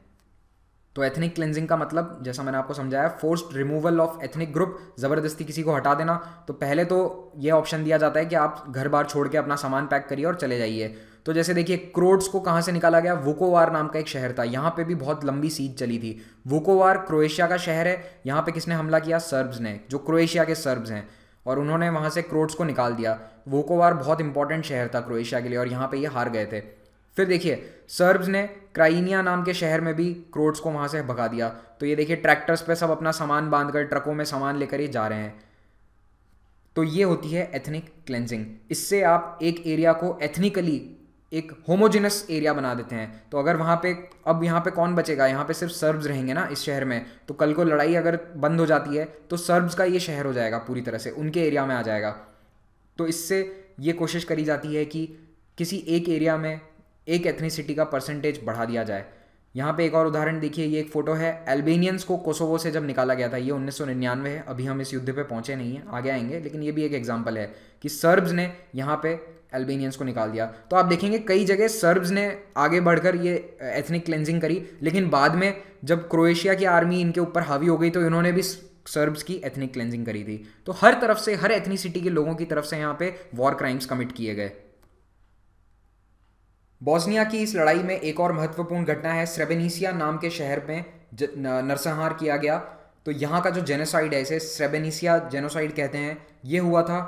तो एथनिक क्लेंजिंग का मतलब जैसा मैंने आपको समझाया forced removal of ethnic group ज़बरदस्ती किसी को हटा देना तो पहले तो ये ऑप्शन दिया जाता है कि आप घर बार छोड़ के अपना सामान पैक करिए और चले जाइए तो जैसे देखिए क्रोड्स को कहाँ से निकाला गया वुकोवार नाम का एक शहर था यहाँ पे भी बहुत लंबी सीज चली थी वुकोवार क्रोएशिया का शहर है यहाँ पे किसने हमला किया सर्ब्स ने जो क्रोएशिया के सर्ब्स हैं और उन्होंने वहाँ से क्रोट्स को निकाल दिया वोकोवार बहुत इंपॉर्टेंट शहर था क्रोएशिया के लिए और यहाँ पे ये हार गए थे फिर देखिए सर्ब्स ने क्राइनिया नाम के शहर में भी क्रोट्स को वहाँ से भगा दिया तो ये देखिए ट्रैक्टर्स पे सब अपना सामान बांध कर ट्रकों में सामान लेकर ये जा रहे हैं तो ये होती है एथनिक क्लेंजिंग इससे आप एक एरिया को एथनिकली एक होमोजिनस एरिया बना देते हैं तो अगर वहाँ पे अब यहाँ पे कौन बचेगा यहाँ पे सिर्फ सर्ब्स रहेंगे ना इस शहर में तो कल को लड़ाई अगर बंद हो जाती है तो सर्ब्स का ये शहर हो जाएगा पूरी तरह से उनके एरिया में आ जाएगा तो इससे ये कोशिश करी जाती है कि किसी एक एरिया में एक एथनीसिटी का परसेंटेज बढ़ा दिया जाए यहाँ पे एक और उदाहरण देखिए ये एक फ़ोटो है एल्बेनियंस को कोसोवो से जब निकाला गया था ये निन्यानवे है अभी हम इस युद्ध पे पहुँचे नहीं हैं आगे आएंगे लेकिन ये भी एक एग्जाम्पल है कि सर्ब्स ने यहाँ पे एल्बेनियंस को निकाल दिया तो आप देखेंगे कई जगह सर्ब्स ने आगे बढ़कर ये एथनिक क्लेंजिंग करी लेकिन बाद में जब क्रोएशिया की आर्मी इनके ऊपर हावी हो गई तो इन्होंने भी सर्ब्स की एथनिक क्लेंजिंग करी थी तो हर तरफ से हर एथनिसिटी के लोगों की तरफ से यहाँ पे वॉर क्राइम्स कमिट किए गए बॉस्निया की इस लड़ाई में एक और महत्वपूर्ण घटना है स्रेबेनिसिया नाम के शहर में नरसंहार किया गया तो यहाँ का जो जेनोसाइड है इसे स्रेबेनिसिया जेनोसाइड कहते हैं ये हुआ था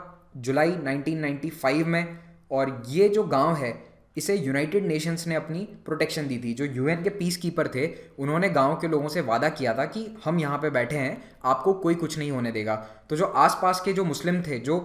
जुलाई 1995 में और ये जो गांव है इसे यूनाइटेड नेशंस ने अपनी प्रोटेक्शन दी थी जो यूएन के पीस कीपर थे उन्होंने गांव के लोगों से वादा किया था कि हम यहाँ पे बैठे हैं आपको कोई कुछ नहीं होने देगा तो जो आसपास के जो मुस्लिम थे जो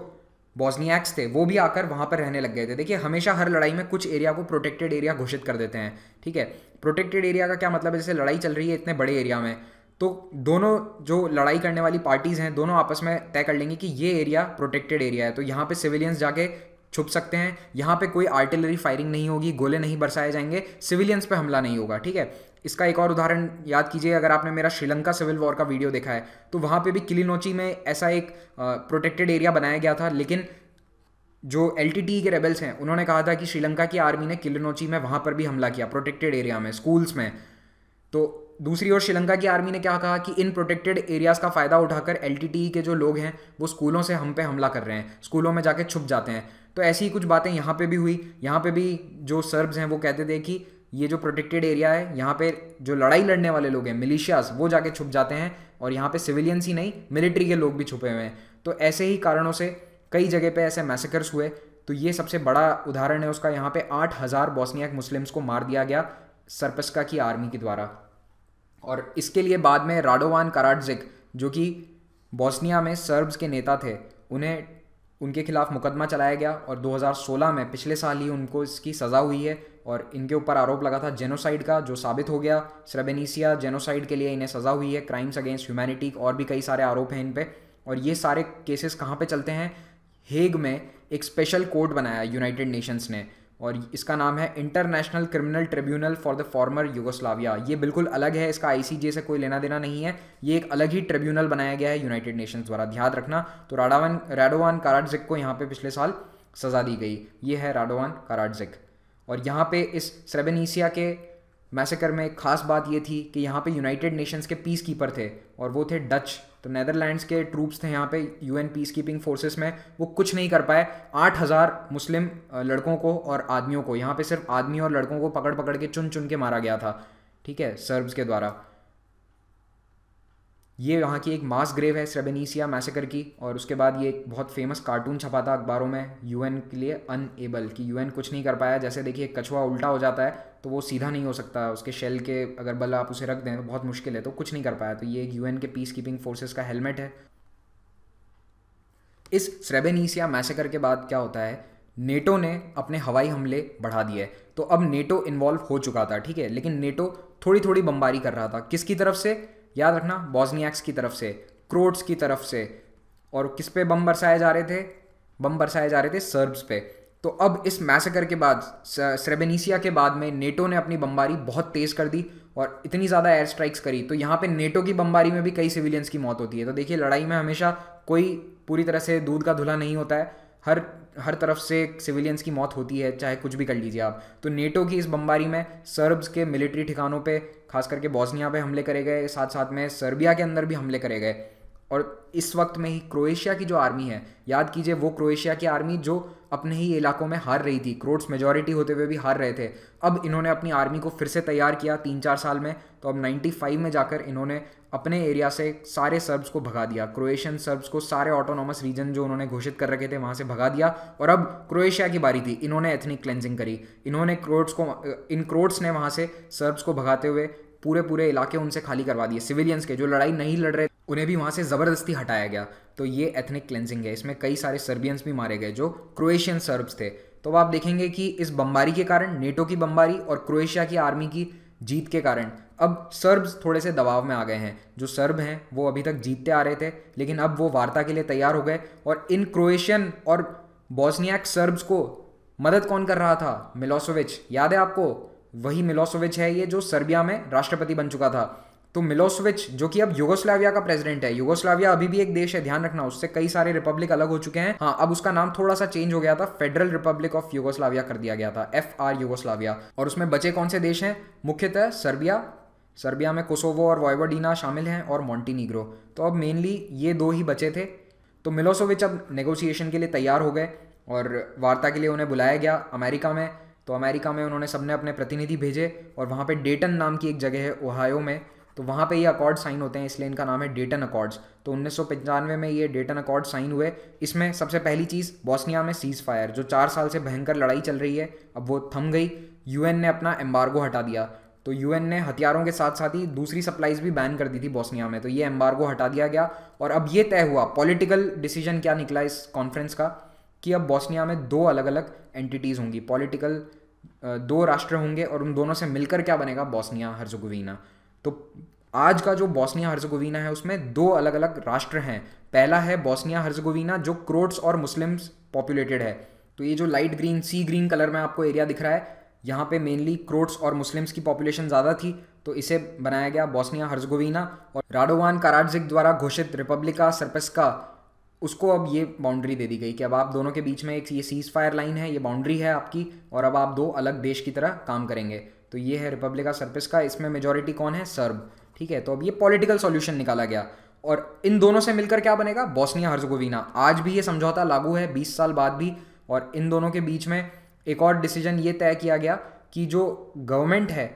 बॉस्नियाक्स थे वो भी आकर वहाँ पर रहने लग गए थे देखिए हमेशा हर लड़ाई में कुछ एरिया को प्रोटेक्टेड एरिया घोषित कर देते हैं ठीक है प्रोटेक्टेड एरिया का क्या मतलब है जैसे लड़ाई चल रही है इतने बड़े एरिया में तो दोनों जो लड़ाई करने वाली पार्टीज़ हैं दोनों आपस में तय कर लेंगे कि ये एरिया प्रोटेक्टेड एरिया है तो यहाँ पे सिविलियंस जाके छुप सकते हैं यहाँ पे कोई आर्टिलरी फायरिंग नहीं होगी गोले नहीं बरसाए जाएंगे सिविलियंस पे हमला नहीं होगा ठीक है इसका एक और उदाहरण याद कीजिए अगर आपने मेरा श्रीलंका सिविल वॉर का वीडियो देखा है तो वहाँ पे भी किलिनोची में ऐसा एक प्रोटेक्टेड एरिया बनाया गया था लेकिन जो एल e के रेबल्स हैं उन्होंने कहा था कि श्रीलंका की आर्मी ने किलिनोची में वहाँ पर भी हमला किया प्रोटेक्टेड एरिया में स्कूल्स में तो दूसरी ओर श्रीलंका की आर्मी ने क्या कहा कि इन प्रोटेक्टेड एरियाज़ का फ़ायदा उठाकर एल e के जो लोग हैं वो स्कूलों से हम पे हमला कर रहे हैं स्कूलों में जाके छुप जाते हैं तो ऐसी ही कुछ बातें यहाँ पे भी हुई यहाँ पे भी जो सर्ब्स हैं वो कहते थे कि ये जो प्रोटेक्टेड एरिया है यहाँ पे जो लड़ाई लड़ने वाले लोग हैं मिलिशियाज वो जाके छुप जाते हैं और यहाँ पे सिविलियंस ही नहीं मिलिट्री के लोग भी छुपे हुए हैं तो ऐसे ही कारणों से कई जगह पे ऐसे मैसेकर्स हुए तो ये सबसे बड़ा उदाहरण है उसका यहाँ पे आठ हज़ार बॉस्नियाक मुस्लिम्स को मार दिया गया सरपस्का की आर्मी के द्वारा और इसके लिए बाद में राडोवान कराटजिक जो कि बॉस्निया में सर्ब्स के नेता थे उन्हें उनके खिलाफ मुकदमा चलाया गया और 2016 में पिछले साल ही उनको इसकी सज़ा हुई है और इनके ऊपर आरोप लगा था जेनोसाइड का जो साबित हो गया स्रेबेनीसिया जेनोसाइड के लिए इन्हें सज़ा हुई है क्राइम्स अगेंस्ट ह्यूमैनिटी और भी कई सारे आरोप हैं इन पर और ये सारे केसेस कहाँ पर चलते हैं हेग में एक स्पेशल कोर्ट बनाया यूनाइटेड नेशंस ने और इसका नाम है international criminal tribunal for the former Yugoslavia ये बिल्कुल अलग है इसका आईसीजे से कोई लेना देना नहीं है ये एक अलग ही ट्रिब्यूनल बनाया गया है यूनाइटेड नेशंस द्वारा ध्यान रखना तो राडावान राडोवान काराटजिक को यहाँ पे पिछले साल सज़ा दी गई ये है राडोवान काराटजिक और यहाँ पे इस स्रेबेनीसिया के मैसेकर में एक खास बात ये थी कि यहाँ पे यूनाइटेड नेशंस के पीस कीपर थे और वो थे डच तो नैदरलैंड्स के ट्रूप्स थे यहाँ पे यूएन पीस कीपिंग फोर्सेस में वो कुछ नहीं कर पाए आठ हज़ार मुस्लिम लड़कों को और आदमियों को यहाँ पे सिर्फ आदमी और लड़कों को पकड़ पकड़ के चुन चुन के मारा गया था ठीक है सर्ब्स के द्वारा ये यहाँ की एक मास ग्रेव है स्रेबेनीसिया मैसेकर की और उसके बाद ये एक बहुत फेमस कार्टून छपा था अखबारों में यूएन के लिए अनएबल कि यूएन कुछ नहीं कर पाया जैसे देखिए कछुआ उल्टा हो जाता है तो वो सीधा नहीं हो सकता उसके शेल के अगर बल आप उसे रख दें तो बहुत मुश्किल है तो कुछ नहीं कर पाया तो ये एक यूएन के पीस कीपिंग फोर्सेज का हेलमेट है इस स्रेबेनीसिया मैसेकर के बाद क्या होता है नेटो ने अपने हवाई हमले बढ़ा दिए तो अब नेटो इन्वॉल्व हो चुका था ठीक है लेकिन नेटो थोड़ी थोड़ी बमबारी कर रहा था किसकी तरफ से याद रखना बॉजनियाक्स की तरफ से क्रोट्स की तरफ से और किस पे बम बरसाए जा रहे थे बम बरसाए जा रहे थे सर्ब्स पे तो अब इस मैसेकर के बाद स्रेबेनीसिया के बाद में नेटो ने अपनी बमबारी बहुत तेज़ कर दी और इतनी ज़्यादा एयर स्ट्राइक्स करी तो यहाँ पे नेटो की बमबारी में भी कई सिविलियंस की मौत होती है तो देखिए लड़ाई में हमेशा कोई पूरी तरह से दूध का धुला नहीं होता है हर हर तरफ से सिविलियंस की मौत होती है चाहे कुछ भी कर लीजिए आप तो नेटो की इस बमबारी में सर्ब्स के मिलिट्री ठिकानों पे खास करके बॉस्निया पे हमले करे गए साथ साथ में सर्बिया के अंदर भी हमले करे गए और इस वक्त में ही क्रोएशिया की जो आर्मी है याद कीजिए वो क्रोएशिया की आर्मी जो अपने ही इलाकों में हार रही थी क्रोट्स मेजॉरिटी होते हुए भी हार रहे थे अब इन्होंने अपनी आर्मी को फिर से तैयार किया तीन चार साल में तो अब 95 में जाकर इन्होंने अपने एरिया से सारे सर्ब्स को भगा दिया क्रोएशियन सर्ब्स को सारे ऑटोनॉमस रीजन जो उन्होंने घोषित कर रखे थे वहाँ से भगा दिया और अब क्रोएशिया की बारी थी इन्होंने एथनिक क्लेंजिंग करी इन्होंने क्रोड्स को इन क्रोड्स ने वहाँ से सर्ब्स को भगाते हुए पूरे पूरे इलाके उनसे खाली करवा दिए सिविलियंस के जो लड़ाई नहीं लड़ रहे उन्हें भी वहाँ से ज़बरदस्ती हटाया गया तो ये एथनिक क्लेंजिंग है इसमें कई सारे सर्बियंस भी मारे गए जो क्रोएशियन सर्ब्स थे तो आप देखेंगे कि इस बम्बारी के कारण नेटो की बम्बारी और क्रोएशिया की आर्मी की जीत के कारण अब सर्ब्स थोड़े से दबाव में आ गए हैं जो सर्ब हैं वो अभी तक जीतते आ रहे थे लेकिन अब वो वार्ता के लिए तैयार हो गए और इन क्रोएशियन और बॉस्नियाक सर्ब्स को मदद कौन कर रहा था मिलोसोविच याद है आपको वही मिलोसोविच है ये जो सर्बिया में राष्ट्रपति बन चुका था तो मिलोसोविच जो कि अब युगोस्लाविया का प्रेसिडेंट है युगोस्लाविया अभी भी एक देश है ध्यान रखना उससे कई सारे रिपब्लिक अलग हो चुके हैं हाँ अब उसका नाम थोड़ा सा चेंज हो गया था फेडरल रिपब्लिक ऑफ युगोस्लाविया कर दिया गया था एफ आर युगोस्लाविया और उसमें बचे कौन से देश हैं मुख्यतः सर्बिया सर्बिया में कोसोवो और वाइवाडीना शामिल हैं और मॉन्टीनिग्रो तो अब मेनली ये दो ही बचे थे तो मिलोसोविच अब नेगोशिएशन के लिए तैयार हो गए और वार्ता के लिए उन्हें बुलाया गया अमेरिका में तो अमेरिका में उन्होंने सबने अपने प्रतिनिधि भेजे और वहाँ पे डेटन नाम की एक जगह है ओहायो में तो वहाँ पे ये अकॉर्ड साइन होते हैं इसलिए इनका नाम है डेटन अकॉर्ड्स तो उन्नीस में ये डेटन अकॉर्ड साइन हुए इसमें सबसे पहली चीज़ बॉस्निया में सीज़ फायर जो चार साल से भयंकर लड़ाई चल रही है अब वो थम गई यूएन ने अपना एम्बार्गो हटा दिया तो यूएन ने हथियारों के साथ साथ ही दूसरी सप्लाईज भी बैन कर दी थी बॉस्निया में तो ये को हटा दिया गया और अब ये तय हुआ पॉलिटिकल डिसीजन क्या निकला इस कॉन्फ्रेंस का कि अब बॉस्निया में दो अलग अलग एंटिटीज़ होंगी पॉलिटिकल दो राष्ट्र होंगे और उन दोनों से मिलकर क्या बनेगा बॉस्निया हर्जगोवीना तो आज का जो बोस्निया हर्जगोवीना है उसमें दो अलग अलग राष्ट्र हैं पहला है बॉस्निया हर्जगोवीना जो क्रोट्स और मुस्लिम्स पॉपुलेटेड है तो ये जो light green sea green colour में आपको एरिया दिख रहा है यहाँ पे मेनली क्रोट्स और मुस्लिम्स की पॉपुलेशन ज़्यादा थी तो इसे बनाया गया बॉस्निया हर्जगोवीना और राडोवान काराजिक द्वारा घोषित रिपब्लिका सर्पस्का उसको अब ये बाउंड्री दे दी गई कि अब आप दोनों के बीच में एक ये सीज फायर लाइन है ये बाउंड्री है आपकी और अब आप दो अलग देश की तरह काम करेंगे तो ये है रिपब्लिका का इसमें मेजोरिटी कौन है सर्ब ठीक है तो अब ये पॉलिटिकल सॉल्यूशन निकाला गया और इन दोनों से मिलकर क्या बनेगा बॉस्निया हर्जगोवीना आज भी ये समझौता लागू है बीस साल बाद भी और इन दोनों के बीच में एक और डिसीजन ये तय किया गया कि जो गवर्नमेंट है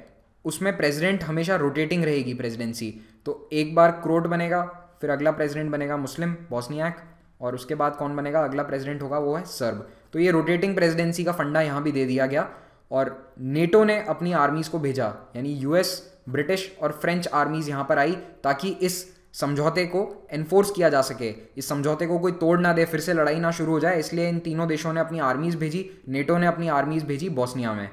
उसमें प्रेसिडेंट हमेशा रोटेटिंग रहेगी प्रेसिडेंसी तो एक बार क्रोट बनेगा फिर अगला प्रेसिडेंट बनेगा मुस्लिम बॉस्नियाक और उसके बाद कौन बनेगा अगला प्रेसिडेंट होगा वो है सर्ब तो ये रोटेटिंग प्रेसिडेंसी का फंडा यहाँ भी दे दिया गया और नेटो ने अपनी आर्मीज़ को भेजा यानी यूएस ब्रिटिश और फ्रेंच आर्मीज़ यहाँ पर आई ताकि इस समझौते को एनफोर्स किया जा सके इस समझौते को कोई तोड़ ना दे फिर से लड़ाई ना शुरू हो जाए इसलिए इन तीनों देशों ने अपनी आर्मीज़ भेजी नेटो ने अपनी आर्मीज़ भेजी बोस्निया में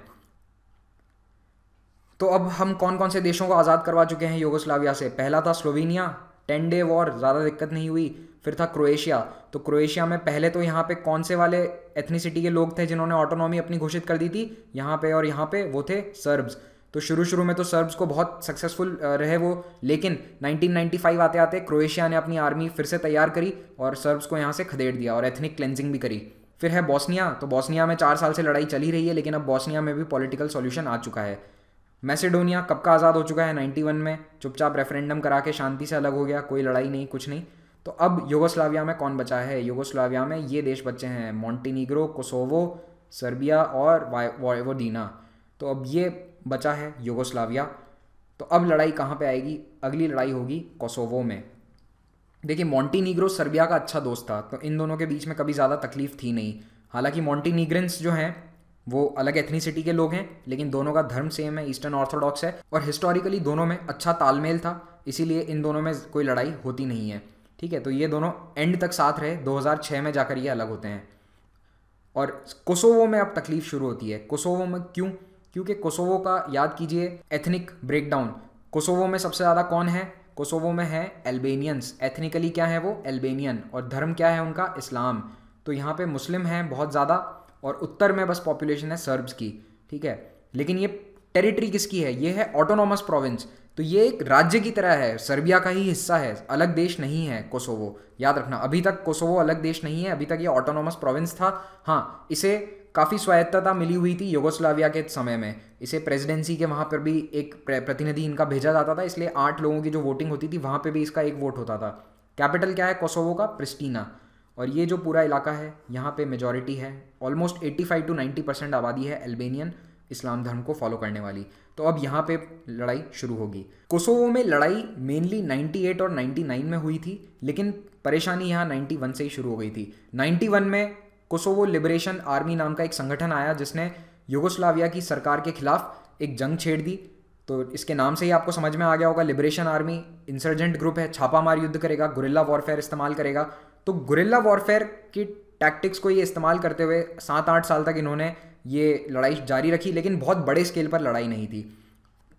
तो अब हम कौन कौन से देशों को आज़ाद करवा चुके हैं योगोस्लाविया से पहला था स्लोवेनिया टेन डे वॉर ज़्यादा दिक्कत नहीं हुई फिर था क्रोएशिया तो क्रोएशिया में पहले तो यहाँ पे कौन से वाले एथनिसिटी के लोग थे जिन्होंने ऑटोनॉमी अपनी घोषित कर दी थी यहाँ पे और यहाँ पे वो थे सर्ब्स तो शुरू शुरू में तो सर्ब्स को बहुत सक्सेसफुल रहे वो लेकिन 1995 आते आते क्रोएशिया ने अपनी आर्मी फिर से तैयार करी और सर्ब्स को यहाँ से खदेड़ दिया और एथनिक क्लेंजिंग भी करी फिर है बॉस्निया तो बॉस्निया में चार साल से लड़ाई चली रही है लेकिन अब बॉस्निया में भी पॉलिटिकल सोल्यूशन आ चुका है मैसेडोनिया कब का आज़ाद हो चुका है नाइन्टी में चुपचाप रेफरेंडम करा के शांति से अलग हो गया कोई लड़ाई नहीं कुछ नहीं तो अब योगोस्लाविया में कौन बचा है योगोस्लाविया में ये देश बच्चे हैं मॉन्टीनिग्रो कोसोवो सर्बिया और वायवोदीना तो अब ये बचा है योगोस्लाविया तो अब लड़ाई कहाँ पे आएगी अगली लड़ाई होगी कोसोवो में देखिए मॉन्टीनीग्रो सर्बिया का अच्छा दोस्त था तो इन दोनों के बीच में कभी ज़्यादा तकलीफ थी नहीं हालांकि मॉन्टीनीग्रेंस जो हैं वो अलग एथनीसिटी के लोग हैं लेकिन दोनों का धर्म सेम है ईस्टर्न ऑर्थोडॉक्स है और हिस्टोरिकली दोनों में अच्छा तालमेल था इसीलिए इन दोनों में कोई लड़ाई होती नहीं है ठीक है तो ये दोनों एंड तक साथ रहे 2006 में जाकर ये अलग होते हैं और कोसोवो में अब तकलीफ शुरू होती है कोसोवो में क्यों क्योंकि कोसोवो का याद कीजिए एथनिक ब्रेकडाउन कोसोवो में सबसे ज़्यादा कौन है कोसोवो में है एल्बेनियंस एथनिकली क्या है वो एल्बेनियन और धर्म क्या है उनका इस्लाम तो यहाँ पे मुस्लिम हैं बहुत ज़्यादा और उत्तर में बस पॉपुलेशन है सर्ब्स की ठीक है लेकिन ये टेरिटरी किसकी है ये है ऑटोनॉमस प्रोविंस तो ये एक राज्य की तरह है सर्बिया का ही हिस्सा है अलग देश नहीं है कोसोवो याद रखना अभी तक कोसोवो अलग देश नहीं है अभी तक ये ऑटोनॉमस प्रोविंस था हाँ इसे काफ़ी स्वायत्तता मिली हुई थी योगोस्लाविया के समय में इसे प्रेसिडेंसी के वहाँ पर भी एक प्रतिनिधि इनका भेजा जाता था इसलिए आठ लोगों की जो वोटिंग होती थी वहाँ पर भी इसका एक वोट होता था कैपिटल क्या है कोसोवो का प्रिस्टीना और ये जो पूरा इलाका है यहाँ पे मेजोरिटी है ऑलमोस्ट 85 टू नाइन्टी परसेंट आबादी है अल्बेनियन इस्लाम धर्म को फॉलो करने वाली तो अब यहाँ पे लड़ाई शुरू होगी कोसोवो में लड़ाई मेनली 98 और 99 में हुई थी लेकिन परेशानी यहाँ 91 से ही शुरू हो गई थी 91 में कोसोवो लिबरेशन आर्मी नाम का एक संगठन आया जिसने युगोस्लाविया की सरकार के खिलाफ एक जंग छेड़ दी तो इसके नाम से ही आपको समझ में आ गया होगा लिबरेशन आर्मी इंसर्जेंट ग्रुप है छापामार युद्ध करेगा गुरिल्ला वॉरफेयर इस्तेमाल करेगा तो गुरिल्ला वॉरफेयर की टैक्टिक्स को ये इस्तेमाल करते हुए सात आठ साल तक इन्होंने ये लड़ाई जारी रखी लेकिन बहुत बड़े स्केल पर लड़ाई नहीं थी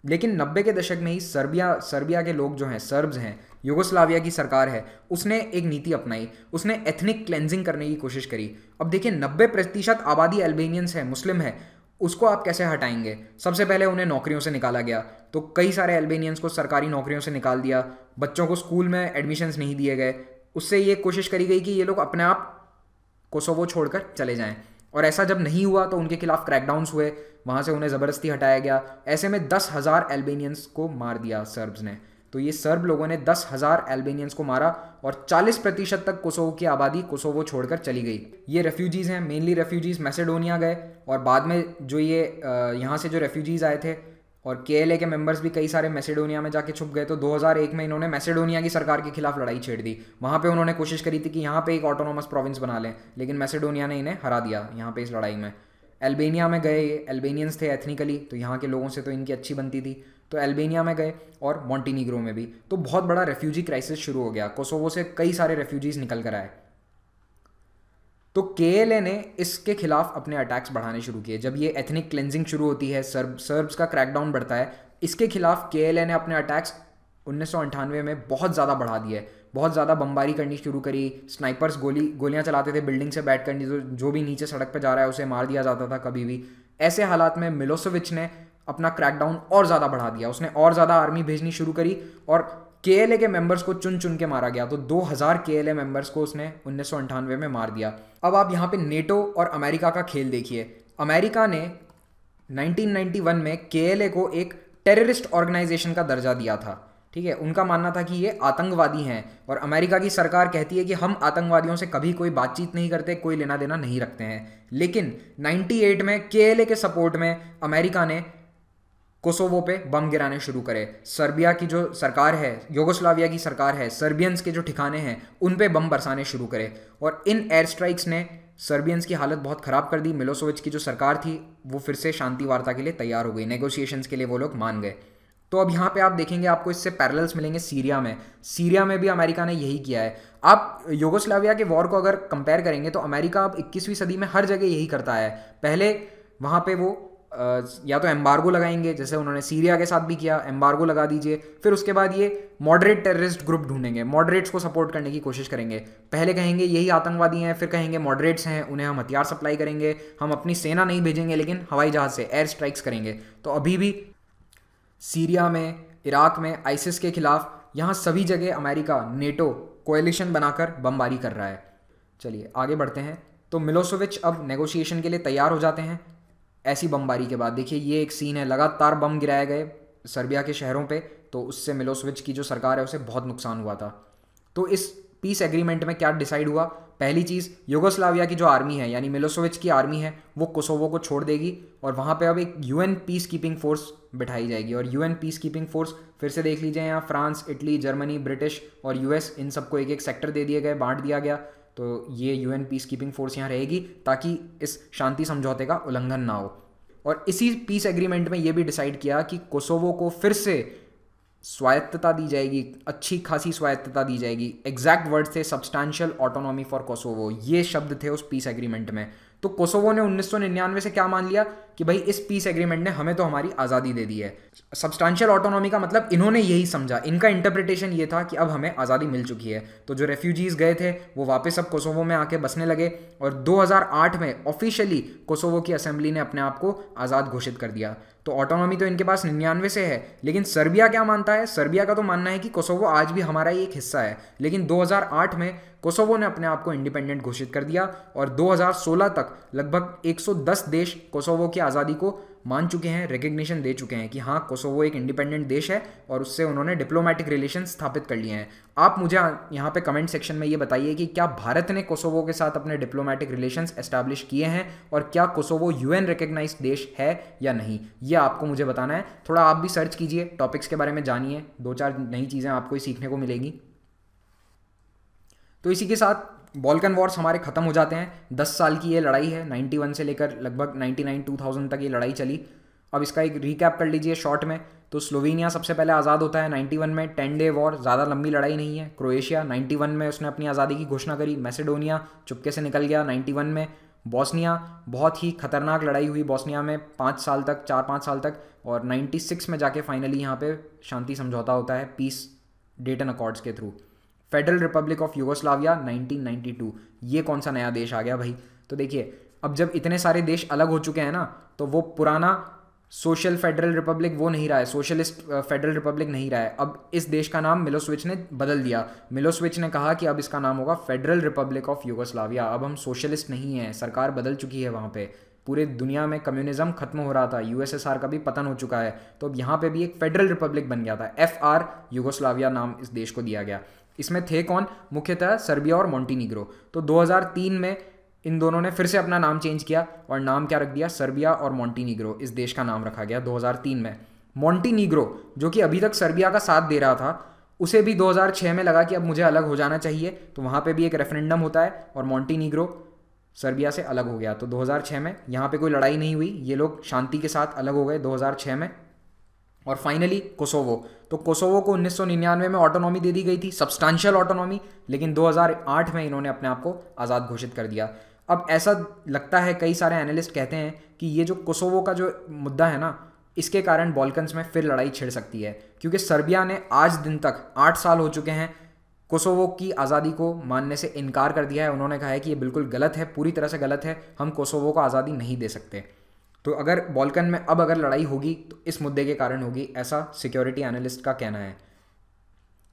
लेकिन नब्बे के दशक में ही सर्बिया सर्बिया के लोग जो हैं सर्ब्स हैं यूगोस्लाविया की सरकार है उसने एक नीति अपनाई उसने एथनिक क्लेंजिंग करने की कोशिश करी अब देखिए नब्बे प्रतिशत आबादी अल्बेनियंस है मुस्लिम है उसको आप कैसे हटाएंगे सबसे पहले उन्हें नौकरियों से निकाला गया तो कई सारे अल्बेनियंस को सरकारी नौकरियों से निकाल दिया बच्चों को स्कूल में एडमिशन्स नहीं दिए गए उससे ये कोशिश करी गई कि ये लोग अपने आप कोसोवो छोड़कर चले जाएं और ऐसा जब नहीं हुआ तो उनके खिलाफ क्रैकडाउंस हुए वहाँ से उन्हें ज़बरदस्ती हटाया गया ऐसे में दस हज़ार एल्बेनियंस को मार दिया सर्ब्स ने तो ये सर्ब लोगों ने दस हज़ार एल्बेनियंस को मारा और चालीस प्रतिशत तक कोसोवो की आबादी कोसोवो छोड़कर चली गई ये रेफ्यूजीज़ हैं मेनली रेफ्यूजीज़ मैसेडोनिया गए और बाद में जो ये यहाँ से जो रेफ्यूजीज़ आए थे और के एल ए के मेंबर्स भी कई सारे मैसेडोनिया में जाके छुप गए तो 2001 में इन्होंने मैसेडोनिया की सरकार के खिलाफ लड़ाई छेड़ दी वहाँ पे उन्होंने कोशिश करी थी कि यहाँ पे एक ऑटोनोमस प्रोविंस बना लें लेकिन मैसेडोनिया ने इन्हें हरा दिया यहाँ पे इस लड़ाई में अल्बेनिया में गए अल्बेनियंस थे एथनिकली तो यहाँ के लोगों से तो इनकी अच्छी बनती थी तो एल्बेनिया में गए और मॉन्टीनिग्रो में भी तो बहुत बड़ा रेफ्यूजी क्राइसिस शुरू हो गया कोसोवो से कई सारे रेफ्यूजीज़ निकल कर आए तो के ने इसके खिलाफ अपने अटैक्स बढ़ाने शुरू किए जब ये एथनिक क्लेंजिंग शुरू होती है सर्ब सर्ब्स का क्रैकडाउन बढ़ता है इसके खिलाफ के ने अपने अटैक्स उन्नीस में बहुत ज़्यादा बढ़ा दिए बहुत ज़्यादा बमबारी करनी शुरू करी स्नाइपर्स गोली गोलियाँ चलाते थे बिल्डिंग से बैठ कर जो, जो भी नीचे सड़क पर जा रहा है उसे मार दिया जाता था कभी भी ऐसे हालात में मिलोसोविच ने अपना क्रैकडाउन और ज़्यादा बढ़ा दिया उसने और ज़्यादा आर्मी भेजनी शुरू करी और के एल ए के मेंबर्स को चुन चुन के मारा गया तो 2000 के एल ए मेंबर्स को उसने उन्नीस में मार दिया अब आप यहाँ पे नेटो और अमेरिका का खेल देखिए अमेरिका ने 1991 में के एल ए को एक टेररिस्ट ऑर्गेनाइजेशन का दर्जा दिया था ठीक है उनका मानना था कि ये आतंकवादी हैं और अमेरिका की सरकार कहती है कि हम आतंकवादियों से कभी कोई बातचीत नहीं करते कोई लेना देना नहीं रखते हैं लेकिन 98 में के के सपोर्ट में अमेरिका ने कोसोवो पे बम गिराने शुरू करे सर्बिया की जो सरकार है योगोस्लाविया की सरकार है सर्बियंस के जो ठिकाने हैं उन पे बम बरसाने शुरू करे और इन एयर स्ट्राइक्स ने सर्बियंस की हालत बहुत ख़राब कर दी मिलोसोविच की जो सरकार थी वो फिर से शांति वार्ता के लिए तैयार हो गई नेगोशिएशंस के लिए वो लोग मान गए तो अब यहाँ पे आप देखेंगे आपको इससे पैरेलल्स मिलेंगे सीरिया में सीरिया में भी अमेरिका ने यही किया है आप योगोस्लाविया के वॉर को अगर कंपेयर करेंगे तो अमेरिका अब 21वीं सदी में हर जगह यही करता है पहले वहाँ पे वो या तो एम्बार्गो लगाएंगे जैसे उन्होंने सीरिया के साथ भी किया एम्बार्गो लगा दीजिए फिर उसके बाद ये मॉडरेट टेररिस्ट ग्रुप ढूंढेंगे मॉडरेट्स को सपोर्ट करने की कोशिश करेंगे पहले कहेंगे यही आतंकवादी हैं फिर कहेंगे मॉडरेट्स हैं उन्हें हम हथियार सप्लाई करेंगे हम अपनी सेना नहीं भेजेंगे लेकिन हवाई जहाज़ से एयर स्ट्राइक्स करेंगे तो अभी भी सीरिया में इराक में आइसिस के खिलाफ यहाँ सभी जगह अमेरिका नेटो कोएलिशन बनाकर बमबारी कर रहा है चलिए आगे बढ़ते हैं तो मिलोसोविच अब नेगोशिएशन के लिए तैयार हो जाते हैं ऐसी बमबारी के बाद देखिए ये एक सीन है लगातार बम गिराए गए सर्बिया के शहरों पे तो उससे मिलोसविच की जो सरकार है उसे बहुत नुकसान हुआ था तो इस पीस एग्रीमेंट में क्या डिसाइड हुआ पहली चीज़ योगोस्लाविया की जो आर्मी है यानी मिलोसोविच की आर्मी है वो कोसोवो को छोड़ देगी और वहाँ पे अब एक यूएन पीस कीपिंग फोर्स बिठाई जाएगी और यूएन पीस कीपिंग फोर्स फिर से देख लीजिए यहाँ फ्रांस इटली जर्मनी ब्रिटिश और यूएस इन सबको एक एक सेक्टर दे दिए गए बांट दिया गया तो ये U N peacekeeping force यहाँ रहेगी ताकि इस शांति समझौते का उल्लंघन ना हो और इसी पीस एग्रीमेंट में ये भी डिसाइड किया कि कोसोवो को फिर से स्वायत्तता दी जाएगी अच्छी खासी स्वायत्तता दी जाएगी एग्जैक्ट वर्ड थे सब्सटैंशियल ऑटोनॉमी फॉर कोसोवो ये शब्द थे उस पीस एग्रीमेंट में तो कोसोवो ने 1999 से क्या मान लिया कि भाई इस पीस एग्रीमेंट ने हमें तो हमारी आज़ादी दे दी है सब्सटैंशियल ऑटोनॉमी का मतलब इन्होंने यही समझा इनका इंटरप्रिटेशन ये था कि अब हमें आज़ादी मिल चुकी है तो जो रेफ्यूजीज़ गए थे वो वापस अब कोसोवो में आके बसने लगे और 2008 में ऑफिशियली कोसोवो की असेंबली ने अपने आप को आज़ाद घोषित कर दिया तो ऑटोनॉमी तो इनके पास निन्यानवे से है लेकिन सर्बिया क्या मानता है सर्बिया का तो मानना है कि कोसोवो आज भी हमारा ही एक हिस्सा है लेकिन 2008 में कोसोवो ने अपने आप को इंडिपेंडेंट घोषित कर दिया और 2016 तक लगभग 110 देश कोसोवो के की आज़ादी को मान चुके हैं रिकग्निशन दे चुके हैं कि हाँ कोसोवो एक इंडिपेंडेंट देश है और उससे उन्होंने डिप्लोमेटिक रिलेशन स्थापित कर लिए हैं आप मुझे यहाँ पे कमेंट सेक्शन में ये बताइए कि क्या भारत ने कोसोवो के साथ अपने डिप्लोमेटिक रिलेशन एस्टैब्लिश किए हैं और क्या कोसोवो यू एन देश है या नहीं ये आपको मुझे बताना है थोड़ा आप भी सर्च कीजिए टॉपिक्स के बारे में जानिए दो चार नई चीज़ें आपको सीखने को मिलेगी तो इसी के साथ बॉल्कन वॉर्स हमारे ख़त्म हो जाते हैं दस साल की ये लड़ाई है नाइन्टी से लेकर लगभग नाइन्टी नाइन तक ये लड़ाई चली अब इसका एक रिकैप कर लीजिए शॉर्ट में तो स्लोवेनिया सबसे पहले आज़ाद होता है 91 में टेन डे वॉर ज़्यादा लंबी लड़ाई नहीं है क्रोएशिया 91 में उसने अपनी आज़ादी की घोषणा करी मैसेडोनिया चुपके से निकल गया 91 में बॉस्निया बहुत ही खतरनाक लड़ाई हुई बॉस्निया में पाँच साल तक चार पाँच साल तक और 96 में जाके फाइनली यहाँ पे शांति समझौता होता है पीस डेटन अकॉर्ड्स के through federal republic of Yugoslavia 1992 ये कौन सा नया देश आ गया भाई तो देखिए अब जब इतने सारे देश अलग हो चुके हैं ना तो वो पुराना सोशल फेडरल रिपब्लिक वो नहीं रहा है सोशलिस्ट फेडरल रिपब्लिक नहीं रहा है अब इस देश का नाम मिलोस्विच ने बदल दिया मिलोस्विच ने कहा कि अब इसका नाम होगा फेडरल रिपब्लिक ऑफ यूगोस्लाविया अब हम सोशलिस्ट नहीं हैं सरकार बदल चुकी है वहाँ पर पूरे दुनिया में कम्युनिज्म खत्म हो रहा था यूएसएसआर का भी पतन हो चुका है तो अब यहाँ पे भी एक फेडरल रिपब्लिक बन गया था एफ आर यूगोस्लाविया नाम इस देश को दिया गया इसमें थे कौन मुख्यतः सर्बिया और मॉन्टीनिग्रो तो 2003 में इन दोनों ने फिर से अपना नाम चेंज किया और नाम क्या रख दिया सर्बिया और मॉन्टीनिग्रो इस देश का नाम रखा गया 2003 में मॉन्टीनिग्रो जो कि अभी तक सर्बिया का साथ दे रहा था उसे भी 2006 में लगा कि अब मुझे अलग हो जाना चाहिए तो वहाँ पर भी एक रेफरेंडम होता है और मॉन्टीनिग्रो सर्बिया से अलग हो गया तो 2006 में यहाँ पे कोई लड़ाई नहीं हुई ये लोग शांति के साथ अलग हो गए 2006 में और फाइनली कोसोवो तो कोसोवो को 1999 में ऑटोनॉमी दे दी गई थी सब्सटैंशियल ऑटोनॉमी लेकिन 2008 में इन्होंने अपने आप को आज़ाद घोषित कर दिया अब ऐसा लगता है कई सारे एनालिस्ट कहते हैं कि ये जो कोसोवो का जो मुद्दा है ना इसके कारण बॉल्कन्स में फिर लड़ाई छिड़ सकती है क्योंकि सर्बिया ने आज दिन तक आठ साल हो चुके हैं कोसोवो की आज़ादी को मानने से इनकार कर दिया है उन्होंने कहा है कि ये बिल्कुल गलत है पूरी तरह से गलत है हम कोसोवो को आज़ादी नहीं दे सकते तो अगर बॉलकन में अब अगर लड़ाई होगी तो इस मुद्दे के कारण होगी ऐसा सिक्योरिटी एनालिस्ट का कहना है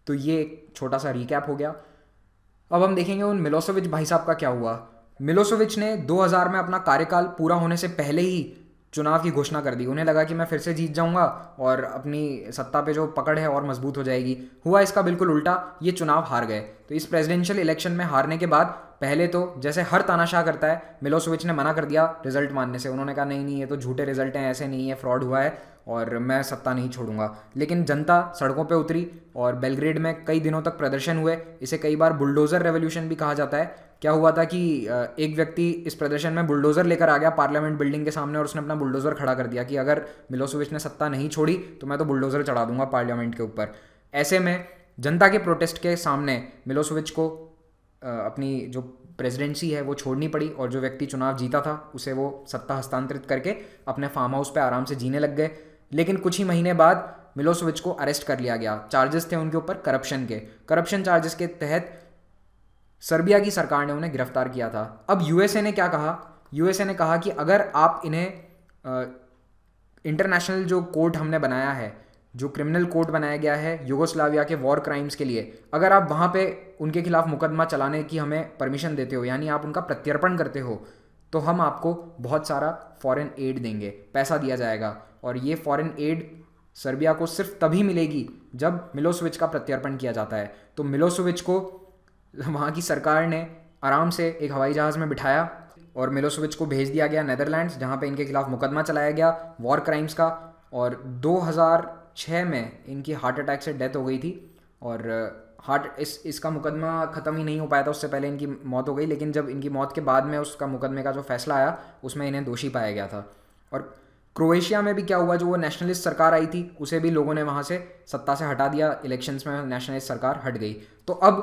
तो ये एक छोटा सा रिकैप हो गया अब हम देखेंगे उन मिलोसोविच भाई साहब का क्या हुआ मिलोसोविच ने 2000 में अपना कार्यकाल पूरा होने से पहले ही चुनाव की घोषणा कर दी उन्हें लगा कि मैं फिर से जीत जाऊंगा और अपनी सत्ता पे जो पकड़ है और मजबूत हो जाएगी हुआ इसका बिल्कुल उल्टा ये चुनाव हार गए तो इस प्रेसिडेंशियल इलेक्शन में हारने के बाद पहले तो जैसे हर तानाशाह करता है मिलोसोविच ने मना कर दिया रिजल्ट मानने से उन्होंने कहा नहीं नहीं ये तो झूठे रिजल्ट हैं ऐसे नहीं है फ्रॉड हुआ है और मैं सत्ता नहीं छोड़ूंगा लेकिन जनता सड़कों पर उतरी और बेलग्रेड में कई दिनों तक प्रदर्शन हुए इसे कई बार बुलडोज़र रेवोल्यूशन भी कहा जाता है क्या हुआ था कि एक व्यक्ति इस प्रदर्शन में बुलडोज़र लेकर आ गया पार्लियामेंट बिल्डिंग के सामने और उसने अपना बुलडोज़र खड़ा कर दिया कि अगर मिलोसोविच ने सत्ता नहीं छोड़ी तो मैं तो बुलडोज़र चढ़ा दूंगा पार्लियामेंट के ऊपर ऐसे में जनता के प्रोटेस्ट के सामने मिलोसोविच को अपनी जो प्रेसिडेंसी है वो छोड़नी पड़ी और जो व्यक्ति चुनाव जीता था उसे वो सत्ता हस्तांतरित करके अपने फार्म हाउस पे आराम से जीने लग गए लेकिन कुछ ही महीने बाद मिलोसविच को अरेस्ट कर लिया गया चार्जेस थे उनके ऊपर करप्शन के करप्शन चार्जेस के तहत सर्बिया की सरकार ने उन्हें गिरफ्तार किया था अब यूएसए ने क्या कहा यूएसए ने कहा कि अगर आप इन्हें इंटरनेशनल जो कोर्ट हमने बनाया है जो क्रिमिनल कोर्ट बनाया गया है यूगोस्लाविया के वॉर क्राइम्स के लिए अगर आप वहाँ पे उनके खिलाफ मुकदमा चलाने की हमें परमिशन देते हो यानी आप उनका प्रत्यर्पण करते हो तो हम आपको बहुत सारा फॉरेन एड देंगे पैसा दिया जाएगा और ये फॉरेन एड सर्बिया को सिर्फ तभी मिलेगी जब मिलोसविच का प्रत्यर्पण किया जाता है तो मिलोसविच को वहाँ की सरकार ने आराम से एक हवाई जहाज़ में बिठाया और मिलोसविच को भेज दिया गया नैदरलैंड जहाँ पे इनके खिलाफ मुकदमा चलाया गया वॉर क्राइम्स का और 2006 में इनकी हार्ट अटैक से डेथ हो गई थी और हार्ट uh, इस इसका मुकदमा ख़त्म ही नहीं हो पाया था उससे पहले इनकी मौत हो गई लेकिन जब इनकी मौत के बाद में उसका मुकदमे का जो फैसला आया उसमें इन्हें दोषी पाया गया था और क्रोएशिया में भी क्या हुआ जो वो नेशनलिस्ट सरकार आई थी उसे भी लोगों ने वहाँ से सत्ता से हटा दिया इलेक्शंस में नेशनलिस्ट सरकार हट गई तो अब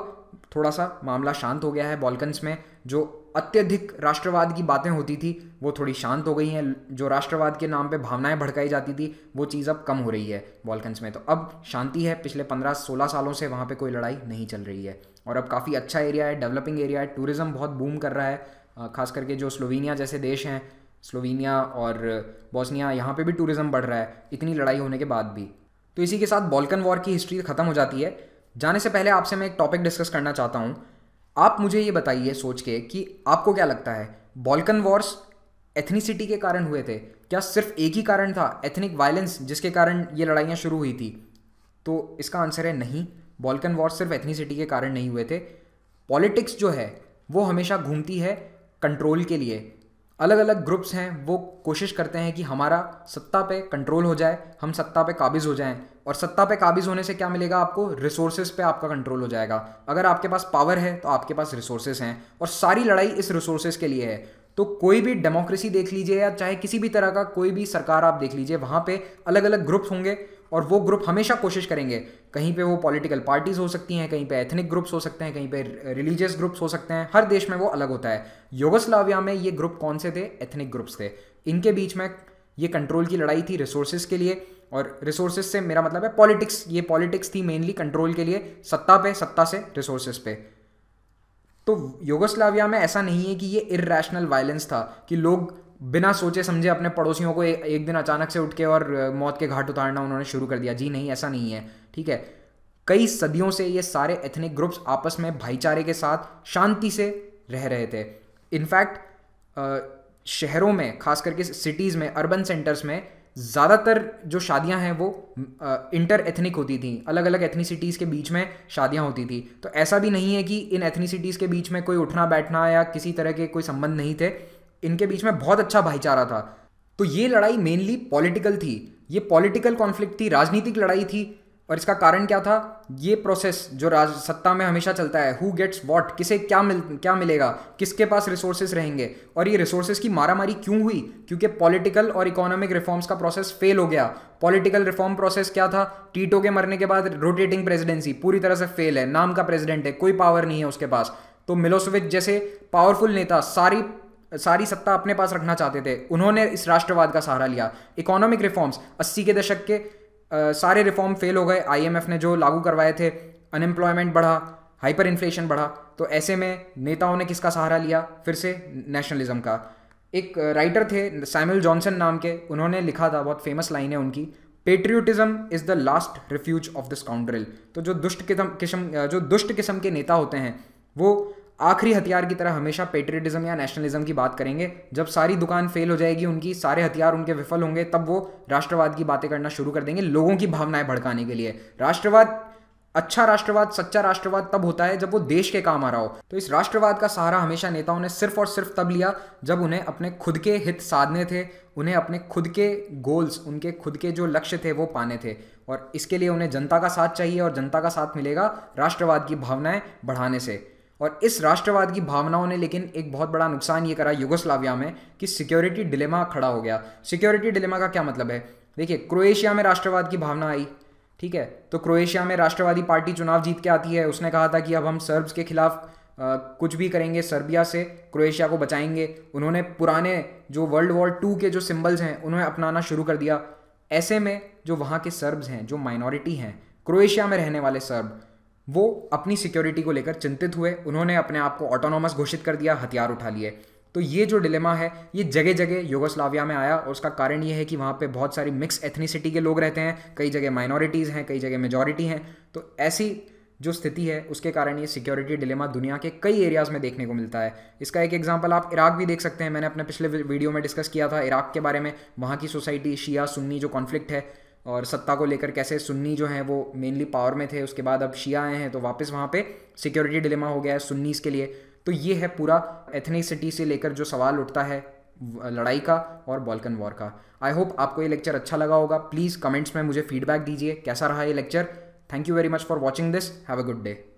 थोड़ा सा मामला शांत हो गया है बॉलकन्स में जो अत्यधिक राष्ट्रवाद की बातें होती थी वो थोड़ी शांत हो गई हैं जो राष्ट्रवाद के नाम पे भावनाएं भड़काई जाती थी वो चीज़ अब कम हो रही है बॉलकन्स में तो अब शांति है पिछले पंद्रह सोलह सालों से वहाँ पर कोई लड़ाई नहीं चल रही है और अब काफ़ी अच्छा एरिया है डेवलपिंग एरिया है टूरिज़्म बहुत बूम कर रहा है खास करके जो स्लोवेनिया जैसे देश हैं स्लोवेनिया और बोस्निया यहाँ पे भी टूरिज़्म बढ़ रहा है इतनी लड़ाई होने के बाद भी तो इसी के साथ बॉल्कन वॉर की हिस्ट्री ख़त्म हो जाती है जाने से पहले आपसे मैं एक टॉपिक डिस्कस करना चाहता हूँ आप मुझे ये बताइए सोच के कि आपको क्या लगता है बॉल्कन वॉर्स एथनिसिटी के कारण हुए थे क्या सिर्फ एक ही कारण था एथनिक वायलेंस जिसके कारण ये लड़ाइयाँ शुरू हुई थी तो इसका आंसर है नहीं बॉल्कन वॉर्स सिर्फ एथनिसिटी के कारण नहीं हुए थे पॉलिटिक्स जो है वो हमेशा घूमती है कंट्रोल के लिए अलग अलग ग्रुप्स हैं वो कोशिश करते हैं कि हमारा सत्ता पे कंट्रोल हो जाए हम सत्ता पे काबिज़ हो जाएं और सत्ता पे काबिज़ होने से क्या मिलेगा आपको रिसोर्सेज पे आपका कंट्रोल हो जाएगा अगर आपके पास पावर है तो आपके पास रिसोर्सेज हैं और सारी लड़ाई इस रिसोर्सेज के लिए है तो कोई भी डेमोक्रेसी देख लीजिए या चाहे किसी भी तरह का कोई भी सरकार आप देख लीजिए वहाँ पर अलग अलग ग्रुप्स होंगे और वो ग्रुप हमेशा कोशिश करेंगे कहीं पे वो पॉलिटिकल पार्टीज़ हो सकती हैं कहीं पे एथनिक ग्रुप्स हो सकते हैं कहीं पे रिलीजियस ग्रुप्स हो सकते हैं हर देश में वो अलग होता है योगस्लाविया में ये ग्रुप कौन से थे एथनिक ग्रुप्स थे इनके बीच में ये कंट्रोल की लड़ाई थी रिसोर्सेज के लिए और रिसोर्सेज से मेरा मतलब है पॉलिटिक्स ये पॉलिटिक्स थी मेनली कंट्रोल के लिए सत्ता पे सत्ता से रिसोर्सेज पे तो योगोस्लाविया में ऐसा नहीं है कि ये इरेशनल वायलेंस था कि लोग बिना सोचे समझे अपने पड़ोसियों को ए, एक दिन अचानक से उठ के और मौत के घाट उतारना उन्होंने शुरू कर दिया जी नहीं ऐसा नहीं है ठीक है कई सदियों से ये सारे एथनिक ग्रुप्स आपस में भाईचारे के साथ शांति से रह रहे थे इनफैक्ट शहरों में खास करके सिटीज़ में अर्बन सेंटर्स में ज़्यादातर जो शादियां हैं वो इंटर एथनिक होती थी अलग अलग एथनीसिटीज़ के बीच में शादियां होती थी तो ऐसा भी नहीं है कि इन एथनीसिटीज़ के बीच में कोई उठना बैठना या किसी तरह के कोई संबंध नहीं थे इनके बीच में बहुत अच्छा भाईचारा था तो ये लड़ाई मेनली पॉलिटिकल थी ये पॉलिटिकल कॉन्फ्लिक्ट थी राजनीतिक लड़ाई थी और इसका कारण क्या था ये प्रोसेस जो राज सत्ता में हमेशा चलता है हु गेट्स वॉट किसे क्या मिल क्या मिलेगा किसके पास रिसोर्सेज रहेंगे और ये रिसोर्सेज की मारामारी क्यों हुई क्योंकि पॉलिटिकल और इकोनॉमिक रिफॉर्म्स का प्रोसेस फेल हो गया पॉलिटिकल रिफॉर्म प्रोसेस क्या था टीटो के मरने के बाद रोटेटिंग प्रेजिडेंसी पूरी तरह से फेल है नाम का प्रेजिडेंट है कोई पावर नहीं है उसके पास तो मिलोसोविच जैसे पावरफुल नेता सारी सारी सत्ता अपने पास रखना चाहते थे उन्होंने इस राष्ट्रवाद का सहारा लिया इकोनॉमिक रिफॉर्म्स अस्सी के दशक के आ, सारे रिफॉर्म फेल हो गए आईएमएफ ने जो लागू करवाए थे अनएम्प्लॉयमेंट बढ़ा हाइपर इन्फ्लेशन बढ़ा तो ऐसे में नेताओं ने किसका सहारा लिया फिर से नेशनलिज्म का एक राइटर थे सैमुअल जॉनसन नाम के उन्होंने लिखा था बहुत फेमस लाइन है उनकी patriotism is the last refuge of this scoundrel तो जो दुष्ट किस्म जो दुष्ट किस्म के नेता होते हैं वो आखिरी हथियार की तरह हमेशा पेट्रियटिज्म या नेशनलिज्म की बात करेंगे जब सारी दुकान फेल हो जाएगी उनकी सारे हथियार उनके विफल होंगे तब वो राष्ट्रवाद की बातें करना शुरू कर देंगे लोगों की भावनाएं भड़काने के लिए राष्ट्रवाद अच्छा राष्ट्रवाद सच्चा राष्ट्रवाद तब होता है जब वो देश के काम आ रहा हो तो इस राष्ट्रवाद का सहारा हमेशा नेताओं ने सिर्फ और सिर्फ तब लिया जब उन्हें अपने खुद के हित साधने थे उन्हें अपने खुद के गोल्स उनके खुद के जो लक्ष्य थे वो पाने थे और इसके लिए उन्हें जनता का साथ चाहिए और जनता का साथ मिलेगा राष्ट्रवाद की भावनाएं बढ़ाने से और इस राष्ट्रवाद की भावनाओं ने लेकिन एक बहुत बड़ा नुकसान ये करा युगोस्लाविया में कि सिक्योरिटी डिलेमा खड़ा हो गया सिक्योरिटी डिलेमा का क्या मतलब है देखिए क्रोएशिया में राष्ट्रवाद की भावना आई ठीक है तो क्रोएशिया में राष्ट्रवादी पार्टी चुनाव जीत के आती है उसने कहा था कि अब हम सर्ब्स के खिलाफ आ, कुछ भी करेंगे सर्बिया से क्रोएशिया को बचाएंगे उन्होंने पुराने जो वर्ल्ड वॉर टू के जो सिम्बल्स हैं उन्हें अपनाना शुरू कर दिया ऐसे में जो वहाँ के सर्ब्स हैं जो माइनॉरिटी हैं क्रोएशिया में रहने वाले सर्ब वो अपनी सिक्योरिटी को लेकर चिंतित हुए उन्होंने अपने आप को ऑटोनॉमस घोषित कर दिया हथियार उठा लिए तो ये जो डिलेमा है ये जगह जगह योगोस्लाविया में आया और उसका कारण ये है कि वहाँ पे बहुत सारी मिक्स एथनीसिटी के लोग रहते हैं कई जगह माइनॉरिटीज़ हैं कई जगह मेजॉरिटी हैं तो ऐसी जो स्थिति है उसके कारण ये सिक्योरिटी डिलेमा दुनिया के कई एरियाज़ में देखने को मिलता है इसका एक एग्जाम्पल आप इराक भी देख सकते हैं मैंने अपने पिछले वीडियो में डिस्कस किया था इराक के बारे में वहाँ की सोसाइटी शिया सुन्नी जो कॉन्फ्लिक्ट है और सत्ता को लेकर कैसे सुन्नी जो है वो मेनली पावर में थे उसके बाद अब शिया आए हैं तो वापस वहाँ पे सिक्योरिटी डिलेमा हो गया है सुन्नीस के लिए तो ये है पूरा एथनिसिटी से लेकर जो सवाल उठता है लड़ाई का और बॉल्कन वॉर का आई होप आपको ये लेक्चर अच्छा लगा होगा प्लीज़ कमेंट्स में मुझे फीडबैक दीजिए कैसा रहा ये lecture thank you very much for watching this have a good day